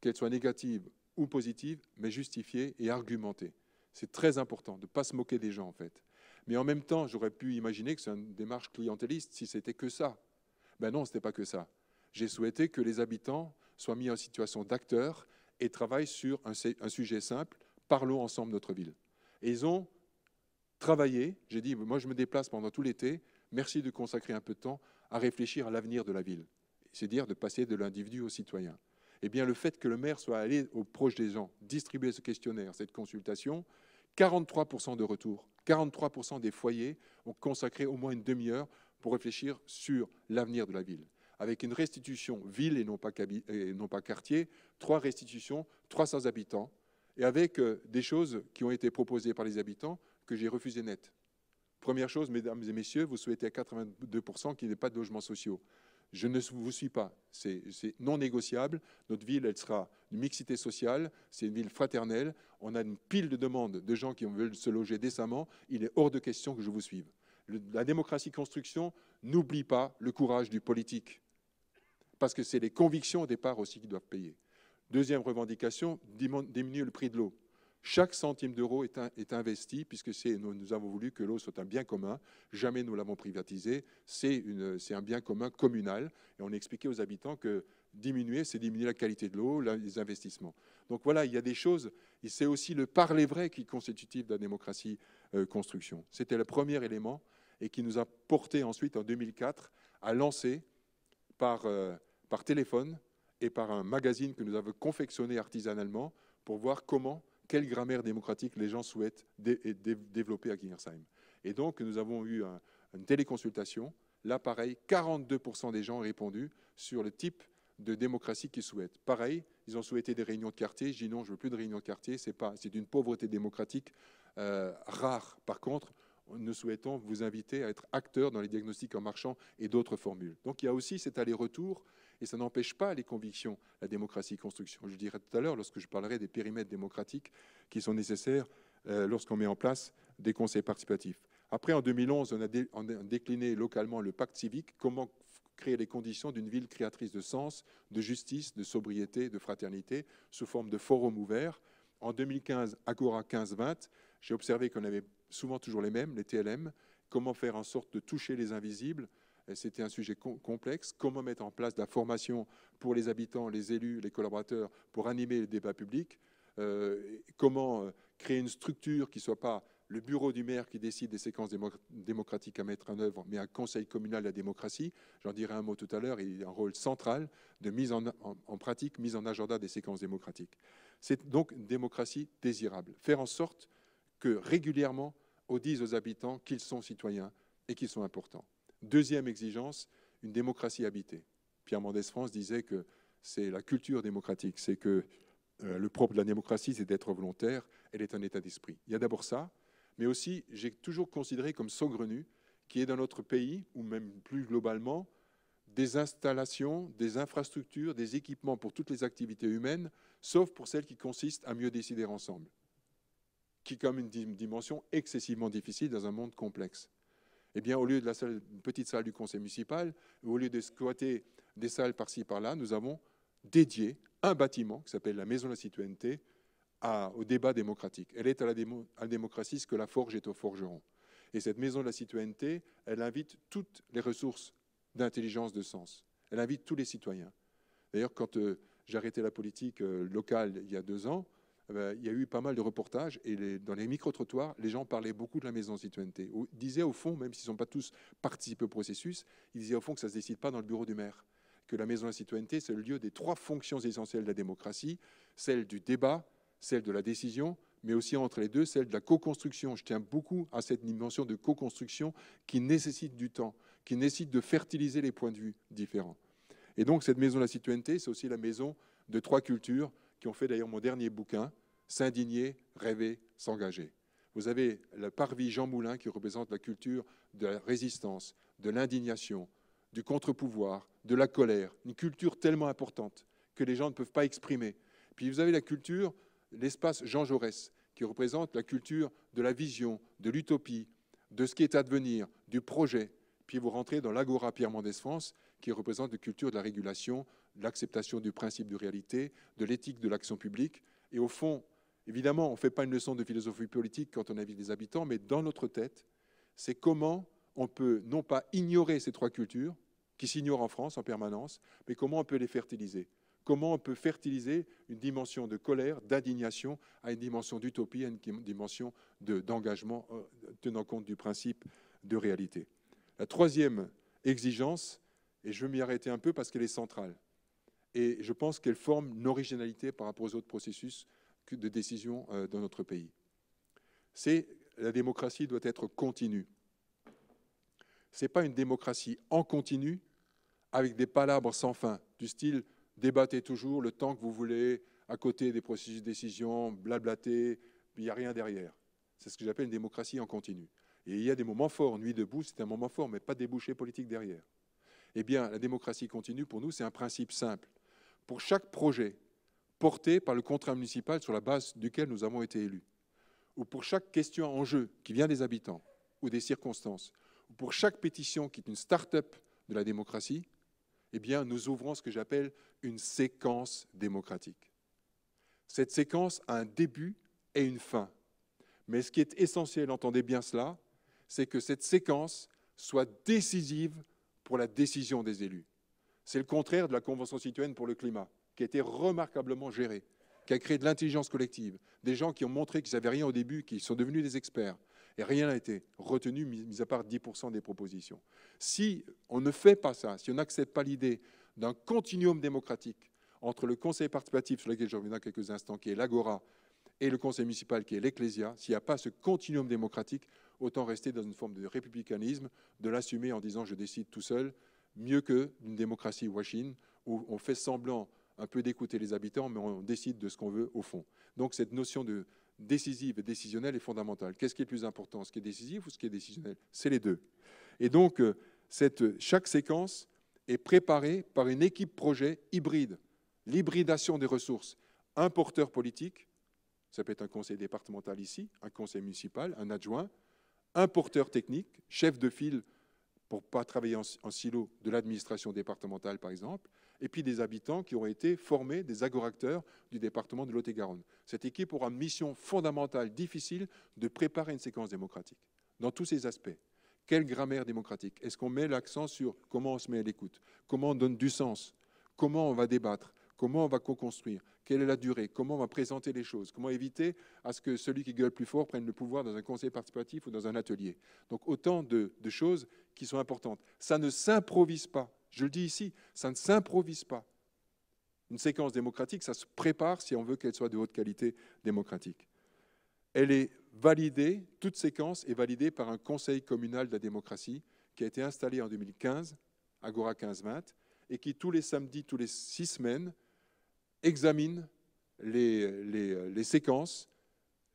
qu'elle soit négative ou positive, mais justifiée et argumentée. C'est très important de ne pas se moquer des gens, en fait. Mais en même temps, j'aurais pu imaginer que c'est une démarche clientéliste si c'était que ça. Ben non, ce n'était pas que ça. J'ai souhaité que les habitants soient mis en situation d'acteurs et travaillent sur un, sujet simple, parlons ensemble notre ville. Et ils ont travaillé, j'ai dit, moi je me déplace pendant tout l'été, merci de consacrer un peu de temps à réfléchir à l'avenir de la ville, c'est-à-dire de passer de l'individu au citoyen. Eh bien, le fait que le maire soit allé au proche des gens, distribuer ce questionnaire, cette consultation, 43% de retour, 43% des foyers ont consacré au moins une demi-heure pour réfléchir sur l'avenir de la ville, avec une restitution ville et non pas, quartier, trois restitutions, 300 habitants, et avec euh, des choses qui ont été proposées par les habitants que j'ai refusées net. Première chose, mesdames et messieurs, vous souhaitez à 82% qu'il n'y ait pas de logements sociaux. Je ne vous suis pas. C'est non négociable. Notre ville, elle sera une mixité sociale. C'est une ville fraternelle. On a une pile de demandes de gens qui veulent se loger décemment. Il est hors de question que je vous suive la démocratie construction n'oublie pas le courage du politique, parce que c'est les convictions au départ aussi qui doivent payer. Deuxième revendication, diminuer le prix de l'eau. Chaque centime d'euro est, investi, puisque nous, avons voulu que l'eau soit un bien commun. Jamais nous l'avons privatisé. C'est un bien commun communal. Et on expliquait aux habitants que diminuer, c'est diminuer la qualité de l'eau, les investissements. Donc voilà, il y a des choses. c'est aussi le parler vrai qui est constitutif de la démocratie euh, construction. C'était le premier élément et qui nous a porté ensuite en 2004 à lancer euh, par, téléphone et par un magazine que nous avons confectionné artisanalement pour voir comment, quelle grammaire démocratique les gens souhaitent développer à Kingersheim. Et donc nous avons eu une téléconsultation. Là, pareil, 42% des gens ont répondu sur le type de démocratie qu'ils souhaitent. Pareil, ils ont souhaité des réunions de quartier. Je dis non, je veux plus de réunions de quartier. C'est c'est d'une pauvreté démocratique euh, rare. Par contre, nous souhaitons vous inviter à être acteur dans les diagnostics en marchant et d'autres formules. Donc il y a aussi cet aller-retour, et ça n'empêche pas les convictions, la démocratie construction. Je le dirai tout à l'heure lorsque je parlerai des périmètres démocratiques qui sont nécessaires euh, lorsqu'on met en place des conseils participatifs. Après, en 2011, on a, décliné localement le pacte civique, comment créer les conditions d'une ville créatrice de sens, de justice, de sobriété, de fraternité, sous forme de forum ouvert. En 2015, Agora 15-20, j'ai observé qu'on avait souvent toujours les mêmes, les TLM, comment faire en sorte de toucher les invisibles. Euh, c'était un sujet complexe. Comment mettre en place de la formation pour les habitants, les élus, les collaborateurs, pour animer le débat public. Euh, comment euh, créer une structure qui ne soit pas le bureau du maire qui décide des séquences démocratiques à mettre en œuvre, mais un conseil communal de la démocratie. J'en dirai un mot tout à l'heure. Il a un rôle central de mise en, en pratique, mise en agenda des séquences démocratiques. C'est donc une démocratie désirable. Faire en sorte que régulièrement on dise aux habitants qu'ils sont citoyens et qu'ils sont importants. Deuxième exigence, une démocratie habitée. Pierre Mendès France disait que c'est la culture démocratique, c'est que euh, le propre de la démocratie, c'est d'être volontaire, elle est un état d'esprit. Il y a d'abord ça, mais aussi j'ai toujours considéré comme saugrenu qui est dans notre pays, ou même plus globalement, des installations, des infrastructures, des équipements pour toutes les activités humaines, sauf pour celles qui consistent à mieux décider ensemble qui est comme une dimension excessivement difficile dans un monde complexe. Eh bien, au lieu de la petite salle du conseil municipal, au lieu de squatter des salles par-ci par-là, nous avons dédié un bâtiment qui s'appelle la Maison de la Citoyenneté à, au débat démocratique. Elle est à la, démocratie ce que la forge est au forgeron. Et cette Maison de la Citoyenneté, elle invite toutes les ressources d'intelligence de sens. Elle invite tous les citoyens. D'ailleurs, quand j'arrêtais euh, j'ai arrêté la politique euh, locale il y a deux ans, eh ben, il y a eu pas mal de reportages et dans les micro-trottoirs, les gens parlaient beaucoup de la maison de citoyenneté. Ils disaient au fond, même s'ils ne sont pas tous participés au processus, ils disaient au fond que ça ne se décide pas dans le bureau du maire, que la maison de la citoyenneté, c'est le lieu des trois fonctions essentielles de la démocratie, celle du débat, celle de la décision, mais aussi entre les deux, celle de la co-construction. Je tiens beaucoup à cette dimension de co-construction qui nécessite du temps, qui nécessite de fertiliser les points de vue différents. Et donc cette maison de la citoyenneté, c'est aussi la maison de trois cultures qui ont fait d'ailleurs mon dernier bouquin, s'indigner, rêver, s'engager. Vous avez le parvis Jean Moulin qui représente la culture de la résistance, de l'indignation, du contre-pouvoir, de la colère, une culture tellement importante que les gens ne peuvent pas exprimer. Puis vous avez la culture, l'espace Jean Jaurès, qui représente la culture de la vision, de l'utopie, de ce qui est à devenir, du projet. Puis vous rentrez dans l'Agora Pierre Mendès France, qui représente la culture de la régulation, de l'acceptation du principe de réalité, de l'éthique de l'action publique. Et au fond, Évidemment, on ne fait pas une leçon de philosophie politique quand on invite des habitants, mais dans notre tête, c'est comment on peut non pas ignorer ces trois cultures, qui s'ignorent en France en permanence, mais comment on peut les fertiliser Comment on peut fertiliser une dimension de colère, d'indignation, à une dimension d'utopie, à une dimension d'engagement, euh, tenant compte du principe de réalité. La troisième exigence, et je vais m'y arrêter un peu parce qu'elle est centrale, et je pense qu'elle forme l'originalité originalité par rapport aux autres processus de décision euh, dans notre pays. C'est la démocratie doit être continue. Ce n'est pas une démocratie en continu, avec des palabres sans fin, du style débattez toujours le temps que vous voulez, à côté des processus de décision, blablaté. il n'y a rien derrière. C'est ce que j'appelle une démocratie en continu. Et il y a des moments forts. Nuit debout, c'est un moment fort, mais pas débouché politique derrière. Eh bien, la démocratie continue, pour nous, c'est un principe simple. Pour chaque projet, porté par le contrat municipal sur la base duquel nous avons été élus, ou pour chaque question en jeu qui vient des habitants ou des circonstances, ou pour chaque pétition qui est une start-up de la démocratie, eh bien, nous ouvrons ce que j'appelle une séquence démocratique. Cette séquence a un début et une fin. Mais ce qui est essentiel, entendez bien cela, c'est que cette séquence soit décisive pour la décision des élus. C'est le contraire de la Convention citoyenne pour le climat qui a été remarquablement géré, qui a créé de l'intelligence collective, des gens qui ont montré qu'ils n'avaient rien au début, qui sont devenus des experts. Et rien n'a été retenu, mis à part 10% des propositions. Si on ne fait pas ça, si on n'accepte pas l'idée d'un continuum démocratique entre le conseil participatif, sur lequel je reviens dans quelques instants, qui est l'Agora, et le conseil municipal, qui est l'Ecclésia, s'il n'y a pas ce continuum démocratique, autant rester dans une forme de républicanisme, de l'assumer en disant je décide tout seul, mieux que d'une démocratie washing où on fait semblant un peu d'écouter les habitants, mais on décide de ce qu'on veut au fond. Donc cette notion de décisive et décisionnelle est fondamentale. Qu'est-ce qui est plus important, ce qui est décisif ou ce qui est décisionnel C'est les deux. Et donc euh, chaque séquence est préparée par une équipe projet hybride. L'hybridation des ressources, un porteur politique, ça peut être un conseil départemental ici, un conseil municipal, un adjoint, un porteur technique, chef de file pour ne pas travailler en, silo de l'administration départementale par exemple, et puis des habitants qui auraient été formés des agoracteurs du département de Lot-et-Garonne. Cette équipe aura une mission fondamentale, difficile, de préparer une séquence démocratique, dans tous ces aspects. Quelle grammaire démocratique Est-ce qu'on met l'accent sur comment on se met à l'écoute Comment on donne du sens Comment on va débattre Comment on va co-construire Quelle est la durée Comment on va présenter les choses Comment éviter à ce que celui qui gueule plus fort prenne le pouvoir dans un conseil participatif ou dans un atelier Donc autant de choses qui sont importantes. Ça ne s'improvise pas. Je le dis ici, ça ne s'improvise pas. Une séquence démocratique, ça se prépare si on veut qu'elle soit de haute qualité démocratique. Elle est validée, toute séquence est validée par un conseil communal de la démocratie qui a été installé en 2015, Agora 15-20, et qui tous les samedis, tous les six semaines, examine les, séquences,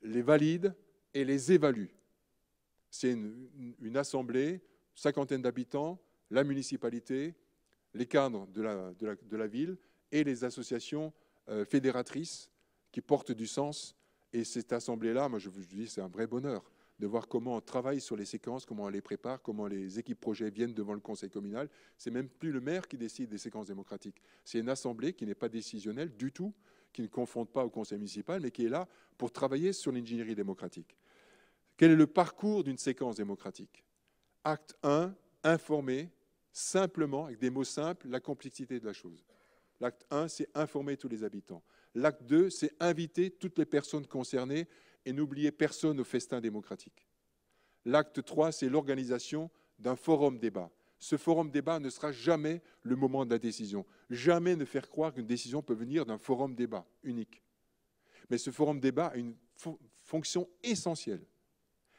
les valide et les évalue. C'est une, une assemblée, cinquantaine d'habitants, la municipalité, les cadres de la, de la, ville et les associations euh, fédératrices qui portent du sens. Et cette assemblée-là, moi je vous dis, c'est un vrai bonheur de voir comment on travaille sur les séquences, comment on les prépare, comment les équipes projets viennent devant le conseil communal. C'est même plus le maire qui décide des séquences démocratiques. C'est une assemblée qui n'est pas décisionnelle du tout, qui ne confronte pas au conseil municipal, mais qui est là pour travailler sur l'ingénierie démocratique. Quel est le parcours d'une séquence démocratique Acte 1, informer, simplement, avec des mots simples, la complexité de la chose. L'acte 1, c'est informer tous les habitants. L'acte 2, c'est inviter toutes les personnes concernées et n'oublier personne au festin démocratique. L'acte 3, c'est l'organisation d'un forum débat. Ce forum débat ne sera jamais le moment de la décision. Jamais ne faire croire qu'une décision peut venir d'un forum débat unique. Mais ce forum débat a une fonction essentielle.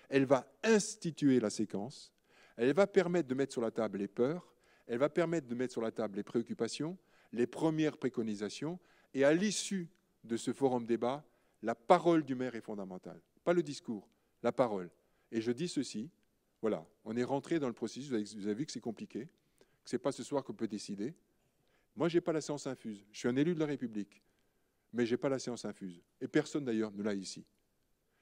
Elle va instituer la séquence, elle va permettre de mettre sur la table les peurs, elle va permettre de mettre sur la table les préoccupations, les premières préconisations, et à l'issue de ce forum débat, la parole du maire est fondamentale. Pas le discours, la parole. Et je dis ceci, voilà, on est rentré dans le processus, vous avez vu que c'est compliqué, que ce n'est pas ce soir qu'on peut décider. Moi, je n'ai pas la séance infuse, je suis un élu de la République, mais je n'ai pas la séance infuse, et personne d'ailleurs ne l'a ici.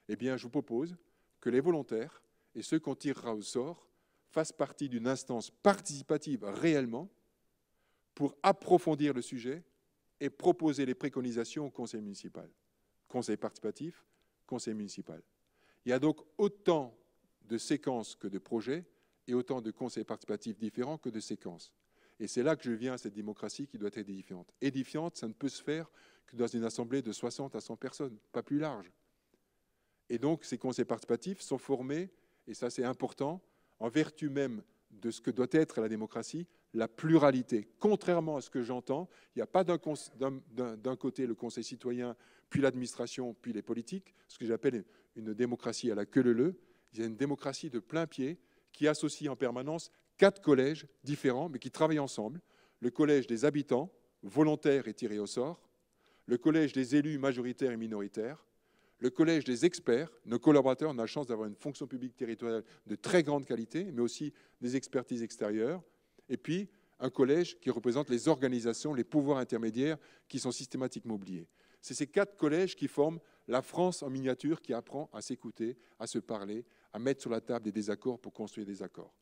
Eh bien, je vous propose que les volontaires et ceux qu'on tirera au sort fasse partie d'une instance participative réellement pour approfondir le sujet et proposer les préconisations au conseil municipal. Conseil participatif, conseil municipal. Il y a donc autant de séquences que de projets et autant de conseils participatifs différents que de séquences. Et c'est là que je viens à cette démocratie qui doit être édifiante. Édifiante, ça ne peut se faire que dans une assemblée de 60 à 100 personnes, pas plus large. Et donc, ces conseils participatifs sont formés, et ça c'est important, en vertu même de ce que doit être la démocratie, la pluralité. Contrairement à ce que j'entends, il n'y a pas d'un côté le Conseil citoyen, puis l'administration, puis les politiques, ce que j'appelle une démocratie à la queue leu Il y a une démocratie de plein pied qui associe en permanence quatre collèges différents, mais qui travaillent ensemble. Le collège des habitants, volontaires et tirés au sort, le collège des élus majoritaires et minoritaires, le collège des experts, nos collaborateurs, on a la chance d'avoir une fonction publique territoriale de très grande qualité, mais aussi des expertises extérieures, et puis un collège qui représente les organisations, les pouvoirs intermédiaires qui sont systématiquement oubliés. C'est ces quatre collèges qui forment la France en miniature qui apprend à s'écouter, à se parler, à mettre sur la table des désaccords pour construire des accords.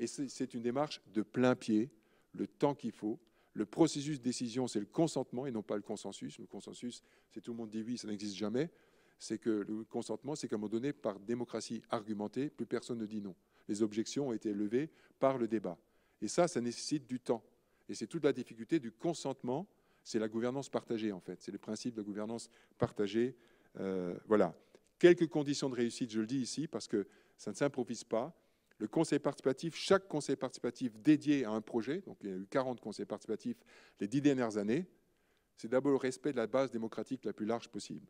Et c'est une démarche de plein pied, le temps qu'il faut. Le processus de décision, c'est le consentement et non pas le consensus. Le consensus, c'est tout le monde dit oui, ça n'existe jamais c'est que le consentement, c'est qu'à un moment donné, par démocratie argumentée, plus personne ne dit non. Les objections ont été levées par le débat. Et ça, ça nécessite du temps. Et c'est toute la difficulté du consentement. C'est la gouvernance partagée, en fait. C'est le principe de la gouvernance partagée. Euh, voilà. Quelques conditions de réussite, je le dis ici, parce que ça ne s'improvise pas. Le conseil participatif, chaque conseil participatif dédié à un projet, donc il y a eu 40 conseils participatifs les dix dernières années, c'est d'abord le respect de la base démocratique la plus large possible.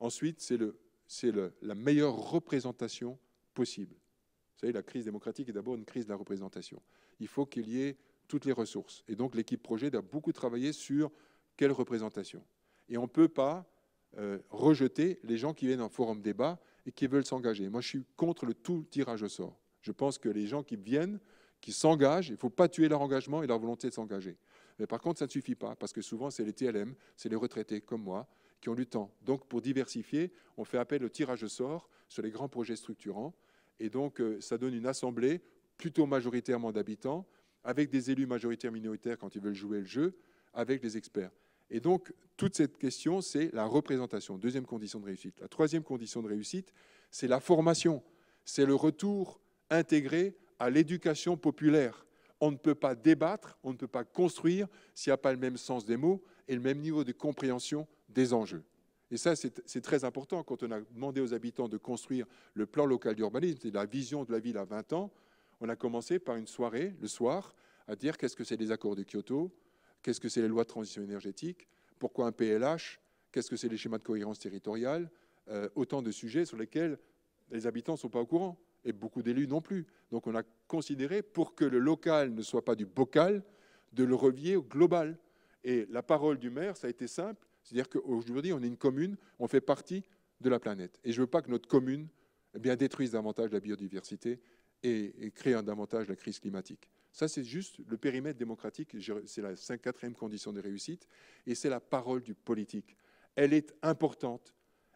Ensuite, c'est la meilleure représentation possible. Vous savez, la crise démocratique est d'abord une crise de la représentation. Il faut qu'il y ait toutes les ressources. Et donc l'équipe projet a beaucoup travaillé sur quelle représentation. Et on ne peut pas euh, rejeter les gens qui viennent en forum débat et qui veulent s'engager. Moi, je suis contre le tout tirage au sort. Je pense que les gens qui viennent, qui s'engagent, il ne faut pas tuer leur engagement et leur volonté de s'engager. Mais par contre, ça ne suffit pas, parce que souvent, c'est les TLM, c'est les retraités comme moi, qui ont du temps. Donc, pour diversifier, on fait appel au tirage au sort sur les grands projets structurants. Et donc, euh, ça donne une assemblée plutôt majoritairement d'habitants, avec des élus majoritaires minoritaires quand ils veulent jouer le jeu, avec des experts. Et donc, toute cette question, c'est la représentation, deuxième condition de réussite. La troisième condition de réussite, c'est la formation, c'est le retour intégré à l'éducation populaire. On ne peut pas débattre, on ne peut pas construire s'il n'y a pas le même sens des mots et le même niveau de compréhension des enjeux. Et ça, c'est très important. Quand on a demandé aux habitants de construire le plan local d'urbanisme, c'est la vision de la ville à 20 ans, on a commencé par une soirée, le soir, à dire qu'est-ce que c'est les accords de Kyoto, qu'est-ce que c'est les lois de transition énergétique, pourquoi un PLH, qu'est-ce que c'est les schémas de cohérence territoriale, euh, autant de sujets sur lesquels les habitants ne sont pas au courant, et beaucoup d'élus non plus. Donc on a considéré, pour que le local ne soit pas du bocal, de le relier au global. Et la parole du maire, ça a été simple, c'est-à-dire qu'aujourd'hui, on est une commune, on fait partie de la planète. Et je ne veux pas que notre commune eh bien, détruise davantage la biodiversité et, crée davantage la crise climatique. Ça, c'est juste le périmètre démocratique, c'est la quatrième condition de réussite, et c'est la parole du politique. Elle est importante,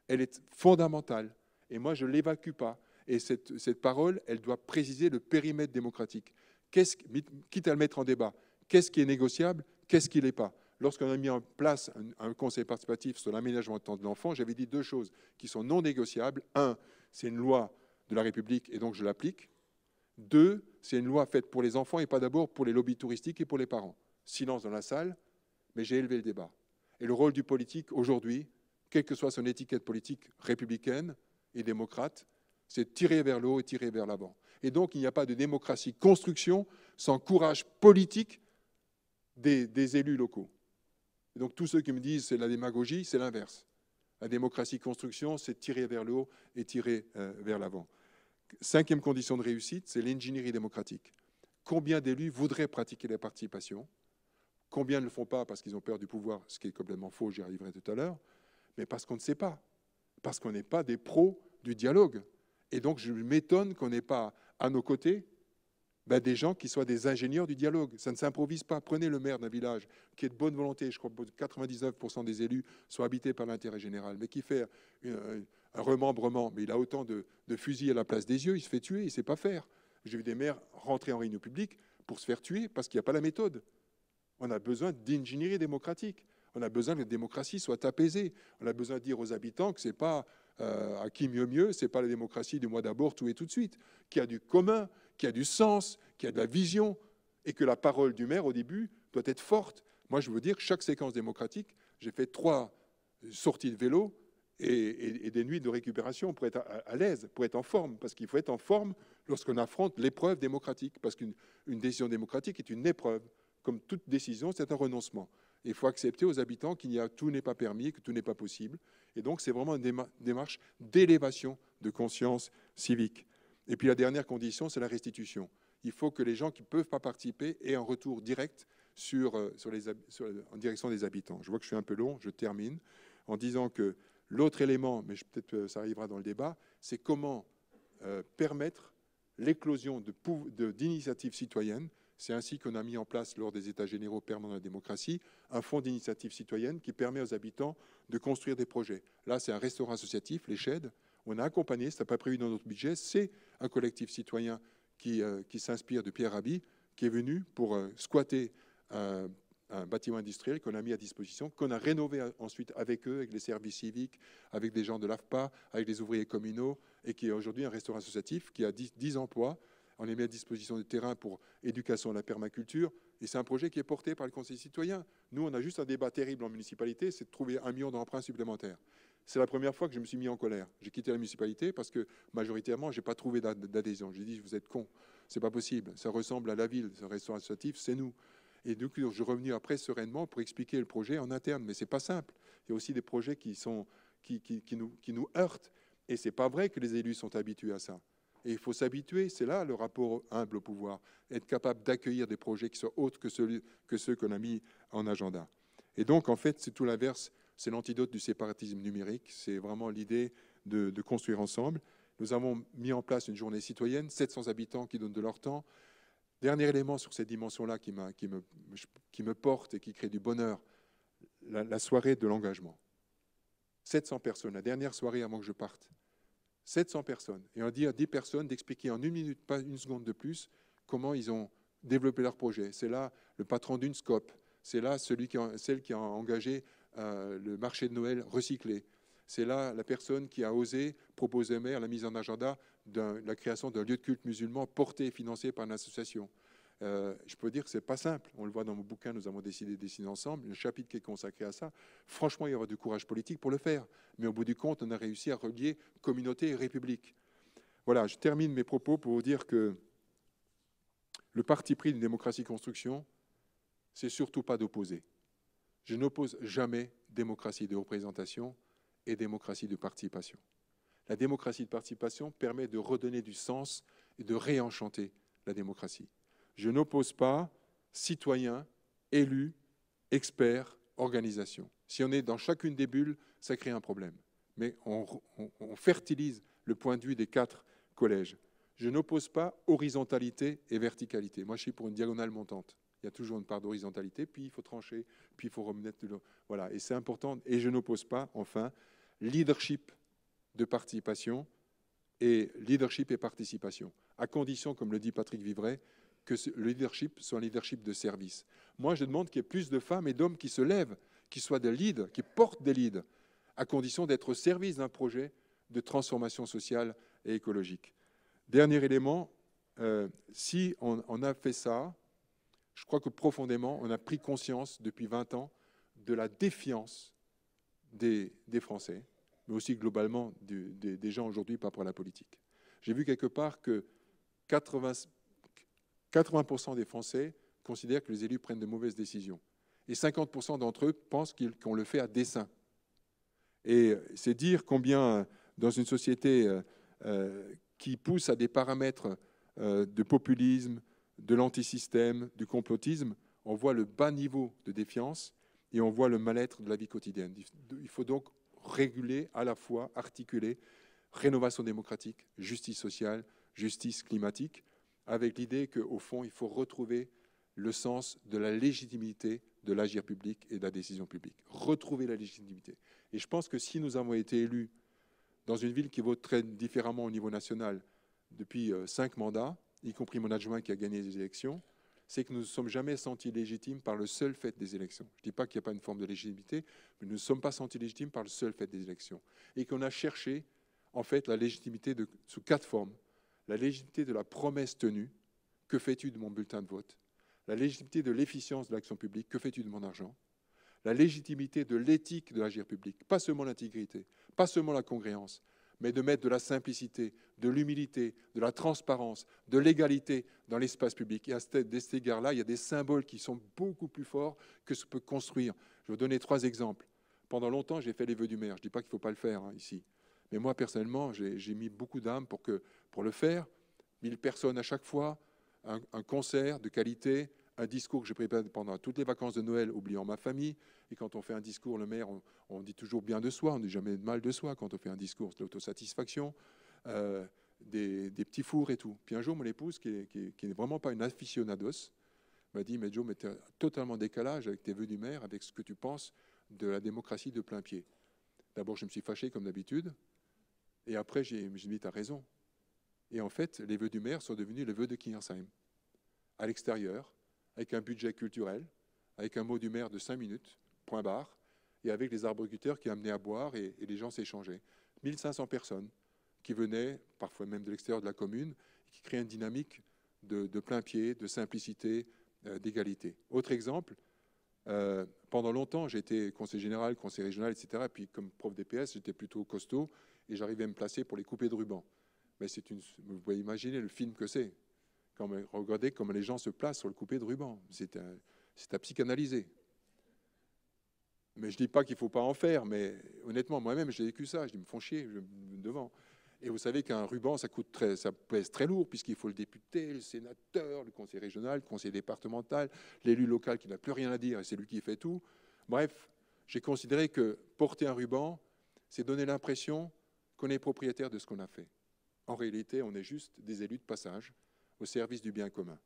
elle est fondamentale, et moi, je ne l'évacue pas. Et cette, cette, parole, elle doit préciser le périmètre démocratique. Quitte à le mettre en débat, qu'est-ce qui est négociable, qu'est-ce qui ne l'est pas Lorsqu'on a mis en place un, conseil participatif sur l'aménagement de temps de l'enfant, j'avais dit deux choses qui sont non négociables. Un, c'est une loi de la République et donc je l'applique. Deux, c'est une loi faite pour les enfants et pas d'abord pour les lobbies touristiques et pour les parents. Silence dans la salle, mais j'ai élevé le débat. Et le rôle du politique aujourd'hui, quelle que soit son étiquette politique républicaine et démocrate, c'est tirer vers le haut et tirer vers l'avant. Et donc, il n'y a pas de démocratie construction sans courage politique des élus locaux donc tous ceux qui me disent c'est la démagogie, c'est l'inverse. La démocratie construction, c'est tirer vers le haut et tirer euh, vers l'avant. Cinquième condition de réussite, c'est l'ingénierie démocratique. Combien d'élus voudraient pratiquer la participation Combien ne le font pas parce qu'ils ont peur du pouvoir, ce qui est complètement faux, j'y arriverai tout à l'heure, mais parce qu'on ne sait pas, parce qu'on n'est pas des pros du dialogue. Et donc je m'étonne qu'on n'ait pas à nos côtés bah, des gens qui soient des ingénieurs du dialogue. Ça ne s'improvise pas. Prenez le maire d'un village qui est de bonne volonté, je crois que 99% des élus sont habités par l'intérêt général, mais qui fait euh, un remembrement, mais il a autant de, fusils à la place des yeux, il se fait tuer, il ne sait pas faire. J'ai vu des maires rentrer en réunion publique pour se faire tuer parce qu'il n'y a pas la méthode. On a besoin d'ingénierie démocratique. On a besoin que la démocratie soit apaisée. On a besoin de dire aux habitants que ce n'est pas euh, à qui mieux mieux, ce n'est pas la démocratie du mois d'abord, tout et tout de suite, qu'il y a du commun, qui a du sens, qui a de la vision, et que la parole du maire, au début, doit être forte. Moi, je veux dire, chaque séquence démocratique, j'ai fait trois sorties de vélo et, des nuits de récupération pour être à, l'aise, pour être en forme, parce qu'il faut être en forme lorsqu'on affronte l'épreuve démocratique, parce qu'une décision démocratique est une épreuve. Comme toute décision, c'est un renoncement. il faut accepter aux habitants qu'il n'y a tout n'est pas permis, que tout n'est pas possible. Et donc, c'est vraiment une démarche d'élévation de conscience civique. Et puis la dernière condition, c'est la restitution. Il faut que les gens qui ne peuvent pas participer aient un retour direct euh, en direction des habitants. Je vois que je suis un peu long, je termine en disant que l'autre élément, mais peut-être euh, ça arrivera dans le débat, c'est comment euh, permettre l'éclosion d'initiatives citoyennes. C'est ainsi qu'on a mis en place, lors des États généraux permanents de la démocratie, un fonds d'initiative citoyenne qui permet aux habitants de construire des projets. Là, c'est un restaurant associatif, les Sheds, on a accompagné, ce n'est pas prévu dans notre budget, c'est un collectif citoyen qui, euh, s'inspire de Pierre Rabhi, qui est venu pour euh, squatter euh, un, bâtiment industriel qu'on a mis à disposition, qu'on a rénové ensuite avec eux, avec les services civiques, avec des gens de l'AFPA, avec des ouvriers communaux, et qui est aujourd'hui un restaurant associatif qui a 10, emplois. On les mis à disposition du terrain pour éducation à la permaculture. Et c'est un projet qui est porté par le Conseil citoyen. Nous, on a juste un débat terrible en municipalité, c'est de trouver un million d'emprunts supplémentaires c'est la première fois que je me suis mis en colère. J'ai quitté la municipalité parce que majoritairement, je n'ai pas trouvé d'adhésion. J'ai dit, vous êtes cons, c'est pas possible, ça ressemble à la ville, ce restaurant associatif, c'est nous. Et donc, je suis revenu après sereinement pour expliquer le projet en interne, mais ce n'est pas simple. Il y a aussi des projets qui, sont, qui, nous, heurtent, et ce n'est pas vrai que les élus sont habitués à ça. Et il faut s'habituer, c'est là le rapport humble au pouvoir, être capable d'accueillir des projets qui soient autres que, que ceux qu'on a mis en agenda. Et donc, en fait, c'est tout l'inverse c'est l'antidote du séparatisme numérique, c'est vraiment l'idée de, construire ensemble. Nous avons mis en place une journée citoyenne, 700 habitants qui donnent de leur temps. Dernier élément sur cette dimension-là qui, me, porte et qui crée du bonheur, la, soirée de l'engagement. 700 personnes, la dernière soirée avant que je parte. 700 personnes. Et on dit à 10 personnes d'expliquer en une minute, pas une seconde de plus, comment ils ont développé leur projet. C'est là le patron d'une scope, c'est là celui qui, celle qui a engagé euh, le marché de Noël recyclé. C'est là la personne qui a osé proposer au maire la mise en agenda de la création d'un lieu de culte musulman porté et financé par une association. Euh, je peux dire que ce n'est pas simple. On le voit dans mon bouquin, nous avons décidé de dessiner ensemble, le chapitre qui est consacré à ça. Franchement, il y aura du courage politique pour le faire. Mais au bout du compte, on a réussi à relier communauté et république. Voilà, je termine mes propos pour vous dire que le parti pris d'une démocratie construction, c'est surtout pas d'opposer. Je n'oppose jamais démocratie de représentation et démocratie de participation. La démocratie de participation permet de redonner du sens et de réenchanter la démocratie. Je n'oppose pas citoyens, élus, experts, organisations. Si on est dans chacune des bulles, ça crée un problème. Mais on, on fertilise le point de vue des quatre collèges. Je n'oppose pas horizontalité et verticalité. Moi, je suis pour une diagonale montante il y a toujours une part d'horizontalité, puis il faut trancher, puis il faut remettre. Le... Voilà, et c'est important. Et je n'oppose pas, enfin, leadership de participation et leadership et participation, à condition, comme le dit Patrick Vivray, que le leadership soit un leadership de service. Moi, je demande qu'il y ait plus de femmes et d'hommes qui se lèvent, qui soient des leads, qui portent des leads, à condition d'être au service d'un projet de transformation sociale et écologique. Dernier élément, euh, si on, on, a fait ça, je crois que profondément, on a pris conscience depuis 20 ans de la défiance des, Français, mais aussi globalement des, gens aujourd'hui par rapport à la politique. J'ai vu quelque part que 80, 80% des Français considèrent que les élus prennent de mauvaises décisions. Et 50% d'entre eux pensent qu'on le fait à dessein. Et c'est dire combien, dans une société euh, euh, qui pousse à des paramètres euh, de populisme, de l'antisystème, du complotisme, on voit le bas niveau de défiance et on voit le mal-être de la vie quotidienne. Il faut donc réguler à la fois, articuler rénovation démocratique, justice sociale, justice climatique, avec l'idée qu'au fond, il faut retrouver le sens de la légitimité de l'agir public et de la décision publique. Retrouver la légitimité. Et je pense que si nous avons été élus dans une ville qui vote très différemment au niveau national depuis euh, cinq mandats, y compris mon adjoint qui a gagné les élections, c'est que nous ne sommes jamais sentis légitimes par le seul fait des élections. Je ne dis pas qu'il n'y a pas une forme de légitimité, mais nous ne sommes pas sentis légitimes par le seul fait des élections. Et qu'on a cherché, en fait, la légitimité de, sous quatre formes. La légitimité de la promesse tenue, que fais-tu de mon bulletin de vote La légitimité de l'efficience de l'action publique, que fais-tu de mon argent La légitimité de l'éthique de l'agir public, pas seulement l'intégrité, pas seulement la congréance, mais de mettre de la simplicité, de l'humilité, de la transparence, de l'égalité dans l'espace public. Et à cet égard-là, il y a des symboles qui sont beaucoup plus forts que ce que peut construire. Je vais vous donner trois exemples. Pendant longtemps, j'ai fait les vœux du maire. Je ne dis pas qu'il ne faut pas le faire hein, ici. Mais moi, personnellement, j'ai mis beaucoup d'âme pour, le faire. 1000 personnes à chaque fois, un concert de qualité, un discours que j'ai préparé pendant toutes les vacances de Noël, oubliant ma famille. Et quand on fait un discours, le maire, on, dit toujours bien de soi, on ne dit jamais mal de soi quand on fait un discours, c'est l'autosatisfaction, euh, des, petits fours et tout. Puis un jour, mon épouse, qui n'est vraiment pas une aficionados, m'a dit, mais Joe, mais tu totalement décalage avec tes vœux du maire, avec ce que tu penses de la démocratie de plein pied. D'abord, je me suis fâché comme d'habitude, et après, j'ai dit, tu as raison. Et en fait, les vœux du maire sont devenus les vœux de Kingersheim. À l'extérieur, avec un budget culturel, avec un mot du maire de 5 minutes, point barre, et avec les arboriculteurs qui amenaient à boire et, les gens s'échangeaient. 1500 personnes qui venaient, parfois même de l'extérieur de la commune, qui créaient une dynamique de, plein pied, de simplicité, euh, d'égalité. Autre exemple, euh, pendant longtemps, j'étais conseiller général, conseiller régional, etc. puis, comme prof d'EPS, j'étais plutôt costaud et j'arrivais à me placer pour les couper de ruban. Mais c'est une, vous pouvez imaginer le film que c'est regardez comment les gens se placent sur le coupé de ruban. C'est à, psychanalyser. Mais je ne dis pas qu'il ne faut pas en faire, mais honnêtement, moi-même, j'ai vécu ça. Je dis, me font chier devant. Et vous savez qu'un ruban, ça, coûte très, ça pèse très lourd, puisqu'il faut le député, le sénateur, le conseil régional, le conseil départemental, l'élu local qui n'a plus rien à dire, et c'est lui qui fait tout. Bref, j'ai considéré que porter un ruban, c'est donner l'impression qu'on est propriétaire de ce qu'on a fait. En réalité, on est juste des élus de passage au service du bien commun.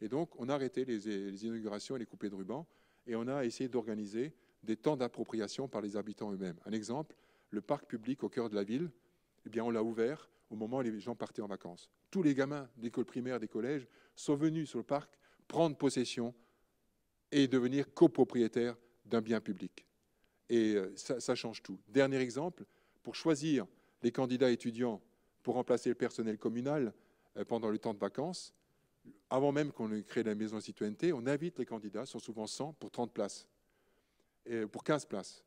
Et donc, on a arrêté les, inaugurations et les coupées de ruban, et on a essayé d'organiser des temps d'appropriation par les habitants eux-mêmes. Un exemple, le parc public au cœur de la ville, eh bien, on l'a ouvert au moment où les gens partaient en vacances. Tous les gamins d'école primaire, des collèges, sont venus sur le parc prendre possession et devenir copropriétaires d'un bien public. Et euh, ça, change tout. Dernier exemple, pour choisir les candidats étudiants pour remplacer le personnel communal, euh, pendant le temps de vacances, avant même qu'on ait créé la maison citoyenneté, on invite les candidats, sont souvent 100, pour 30 places, et euh, pour 15 places.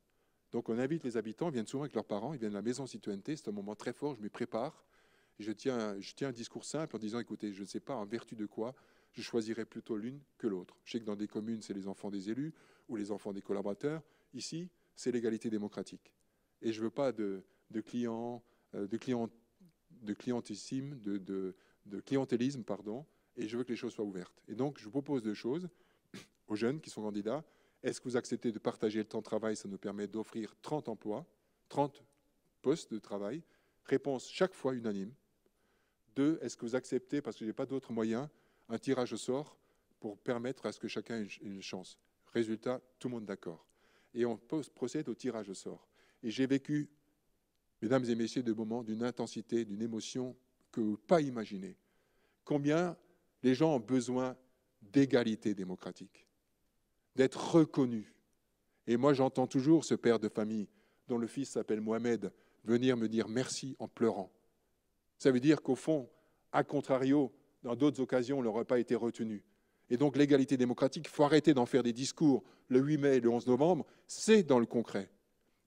Donc on invite les habitants, ils viennent souvent avec leurs parents, ils viennent à la maison citoyenneté, c'est un moment très fort, je m'y prépare, je tiens, je tiens un discours simple en disant, écoutez, je ne sais pas en vertu de quoi, je choisirais plutôt l'une que l'autre. Je sais que dans des communes, c'est les enfants des élus ou les enfants des collaborateurs. Ici, c'est l'égalité démocratique. Et je ne veux pas de, clients, de clients euh, de clientissime, de, de clientélisme, pardon, et je veux que les choses soient ouvertes. Et donc, je vous propose deux choses aux jeunes qui sont candidats. Est-ce que vous acceptez de partager le temps de travail Ça nous permet d'offrir 30 emplois, 30 postes de travail. Réponse chaque fois unanime. Deux, est-ce que vous acceptez, parce que je n'ai pas d'autres moyens, un tirage au sort pour permettre à ce que chacun ait une chance Résultat, tout le monde d'accord. Et on procède au tirage au sort. Et j'ai vécu, mesdames et messieurs, des moments d'une intensité, d'une émotion que vous pas imaginer. Combien les gens ont besoin d'égalité démocratique, d'être reconnus. Et moi, j'entends toujours ce père de famille dont le fils s'appelle Mohamed venir me dire merci en pleurant. Ça veut dire qu'au fond, à contrario, dans d'autres occasions, on n'aurait pas été retenu. Et donc l'égalité démocratique, il faut arrêter d'en faire des discours le 8 mai et le 11 novembre, c'est dans le concret.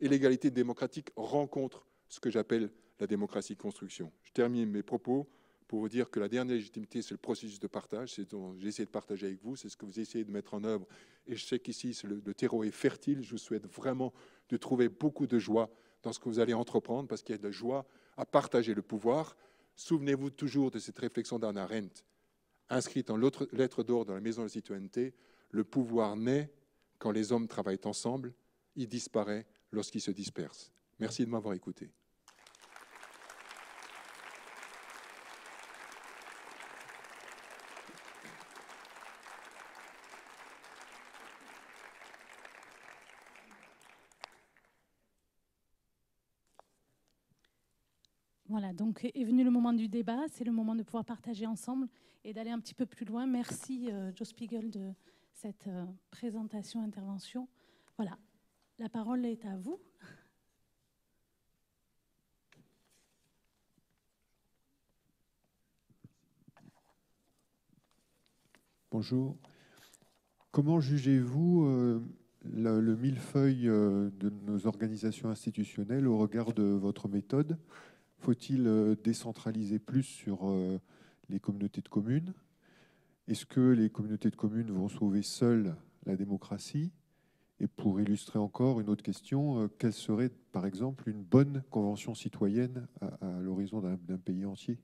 Et l'égalité démocratique rencontre ce que j'appelle la démocratie construction. Je termine mes propos pour vous dire que la dernière légitimité, c'est le processus de partage. C'est ce dont j'ai essayé de partager avec vous. C'est ce que vous essayez de mettre en œuvre. Et je sais qu'ici, le, terreau est fertile. Je vous souhaite vraiment de trouver beaucoup de joie dans ce que vous allez entreprendre, parce qu'il y a de la joie à partager le pouvoir. Souvenez-vous toujours de cette réflexion d'Anna Arendt, inscrite en lettre d'or dans la Maison de la citoyenneté. Le pouvoir naît quand les hommes travaillent ensemble. Il disparaît lorsqu'ils se dispersent. Merci de m'avoir écouté. donc est venu le moment du débat, c'est le moment de pouvoir partager ensemble et d'aller un petit peu plus loin. Merci euh, Joe Spiegel de cette euh, présentation, intervention. Voilà, la parole est à vous. Bonjour. Comment jugez-vous euh, le, millefeuille de nos organisations institutionnelles au regard de votre méthode faut-il euh, décentraliser plus sur euh, les communautés de communes Est-ce que les communautés de communes vont sauver seules la démocratie Et pour illustrer encore une autre question, euh, quelle serait par exemple une bonne convention citoyenne à, l'horizon d'un pays entier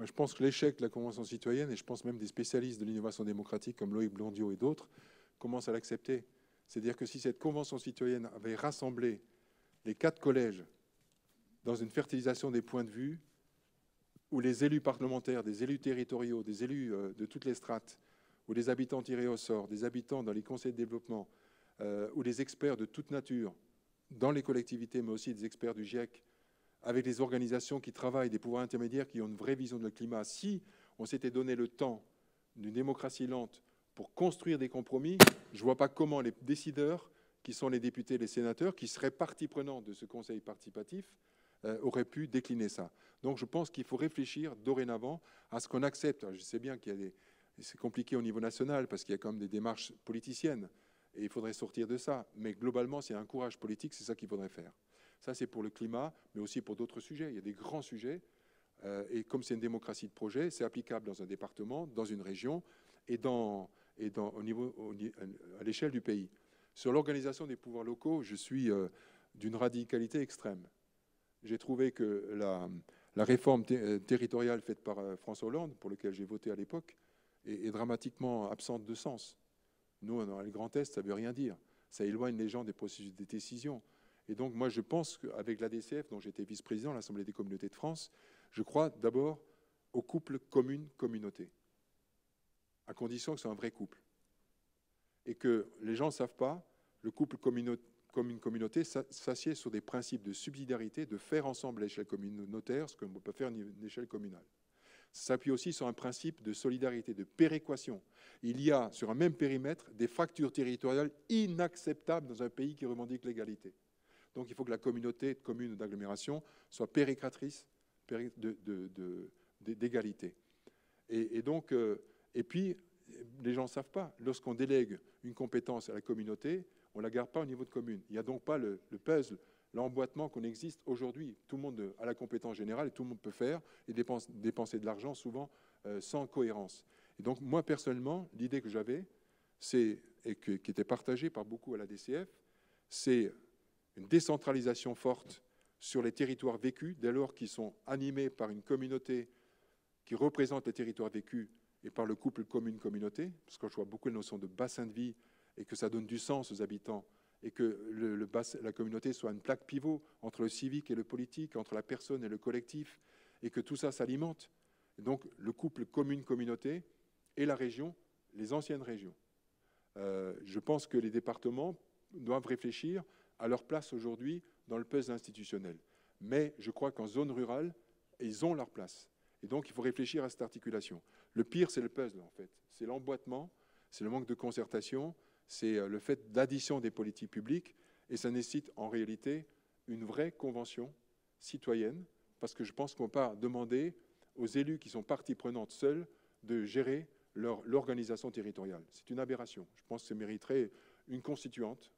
je pense que l'échec de la Convention citoyenne, et je pense même des spécialistes de l'innovation démocratique comme Loïc Blondiot et d'autres, commencent à l'accepter. C'est-à-dire que si cette Convention citoyenne avait rassemblé les quatre collèges dans une fertilisation des points de vue où les élus parlementaires, des élus territoriaux, des élus euh, de toutes les strates, où les habitants tirés au sort, des habitants dans les conseils de développement, euh, où les experts de toute nature, dans les collectivités, mais aussi des experts du GIEC, avec des organisations qui travaillent, des pouvoirs intermédiaires qui ont une vraie vision de le climat. Si on s'était donné le temps d'une démocratie lente pour construire des compromis, je ne vois pas comment les décideurs, qui sont les députés, les sénateurs, qui seraient partie prenante de ce conseil participatif, euh, aurait pu décliner ça. Donc je pense qu'il faut réfléchir dorénavant à ce qu'on accepte. je sais bien qu'il y des... C'est compliqué au niveau national parce qu'il y a quand même des démarches politiciennes et il faudrait sortir de ça. Mais globalement, c'est un courage politique, c'est ça qu'il faudrait faire. Ça, c'est pour le climat, mais aussi pour d'autres sujets. Il y a des grands sujets euh, et comme c'est une démocratie de projet, c'est applicable dans un département, dans une région et, dans, et dans, au niveau, à l'échelle du pays. Sur l'organisation des pouvoirs locaux, je suis euh, d'une radicalité extrême j'ai trouvé que la, réforme euh, territoriale faite par euh, François Hollande, pour laquelle j'ai voté à l'époque, est, dramatiquement absente de sens. Nous, dans le Grand Est, ça ne veut rien dire. Ça éloigne les gens des processus de décision. Et donc, moi, je pense qu'avec l'ADCF, dont j'étais vice-président, l'Assemblée des communautés de France, je crois d'abord au couple commune-communauté, à condition que ce soit un vrai couple. Et que les gens ne savent pas, le couple communauté comme une communauté, s'assied sur des principes de subsidiarité, de faire ensemble à l'échelle communautaire ce qu'on peut faire à l'échelle communale. Ça s'appuie aussi sur un principe de solidarité, de péréquation. Il y a, sur un même périmètre, des fractures territoriales inacceptables dans un pays qui revendique l'égalité. Donc il faut que la communauté de communes d'agglomération soit péréquatrice d'égalité. Et, donc, euh, et puis, les gens ne savent pas, lorsqu'on délègue une compétence à la communauté, on ne la garde pas au niveau de commune. Il n'y a donc pas le, puzzle, l'emboîtement qu'on existe aujourd'hui. Tout le monde euh, a la compétence générale et tout le monde peut faire et dépenser de l'argent souvent euh, sans cohérence. Et donc moi personnellement, l'idée que j'avais, c'est et qui était partagée par beaucoup à la DCF, c'est une décentralisation forte sur les territoires vécus, dès lors qu'ils sont animés par une communauté qui représente les territoires vécus et par le couple commune-communauté, parce que je vois beaucoup la notion de bassin de vie et que ça donne du sens aux habitants et que le, la communauté soit une plaque pivot entre le civique et le politique, entre la personne et le collectif, et que tout ça s'alimente. Donc le couple commune-communauté et la région, les anciennes régions. Euh, je pense que les départements doivent réfléchir à leur place aujourd'hui dans le puzzle institutionnel. Mais je crois qu'en zone rurale, ils ont leur place. Et donc, il faut réfléchir à cette articulation. Le pire, c'est le puzzle, en fait. C'est l'emboîtement, c'est le manque de concertation, c'est euh, le fait d'addition des politiques publiques, et ça nécessite en réalité une vraie convention citoyenne, parce que je pense qu'on ne peut pas demander aux élus qui sont partie prenante seuls de gérer leur l'organisation territoriale. C'est une aberration. Je pense que ça mériterait une constituante,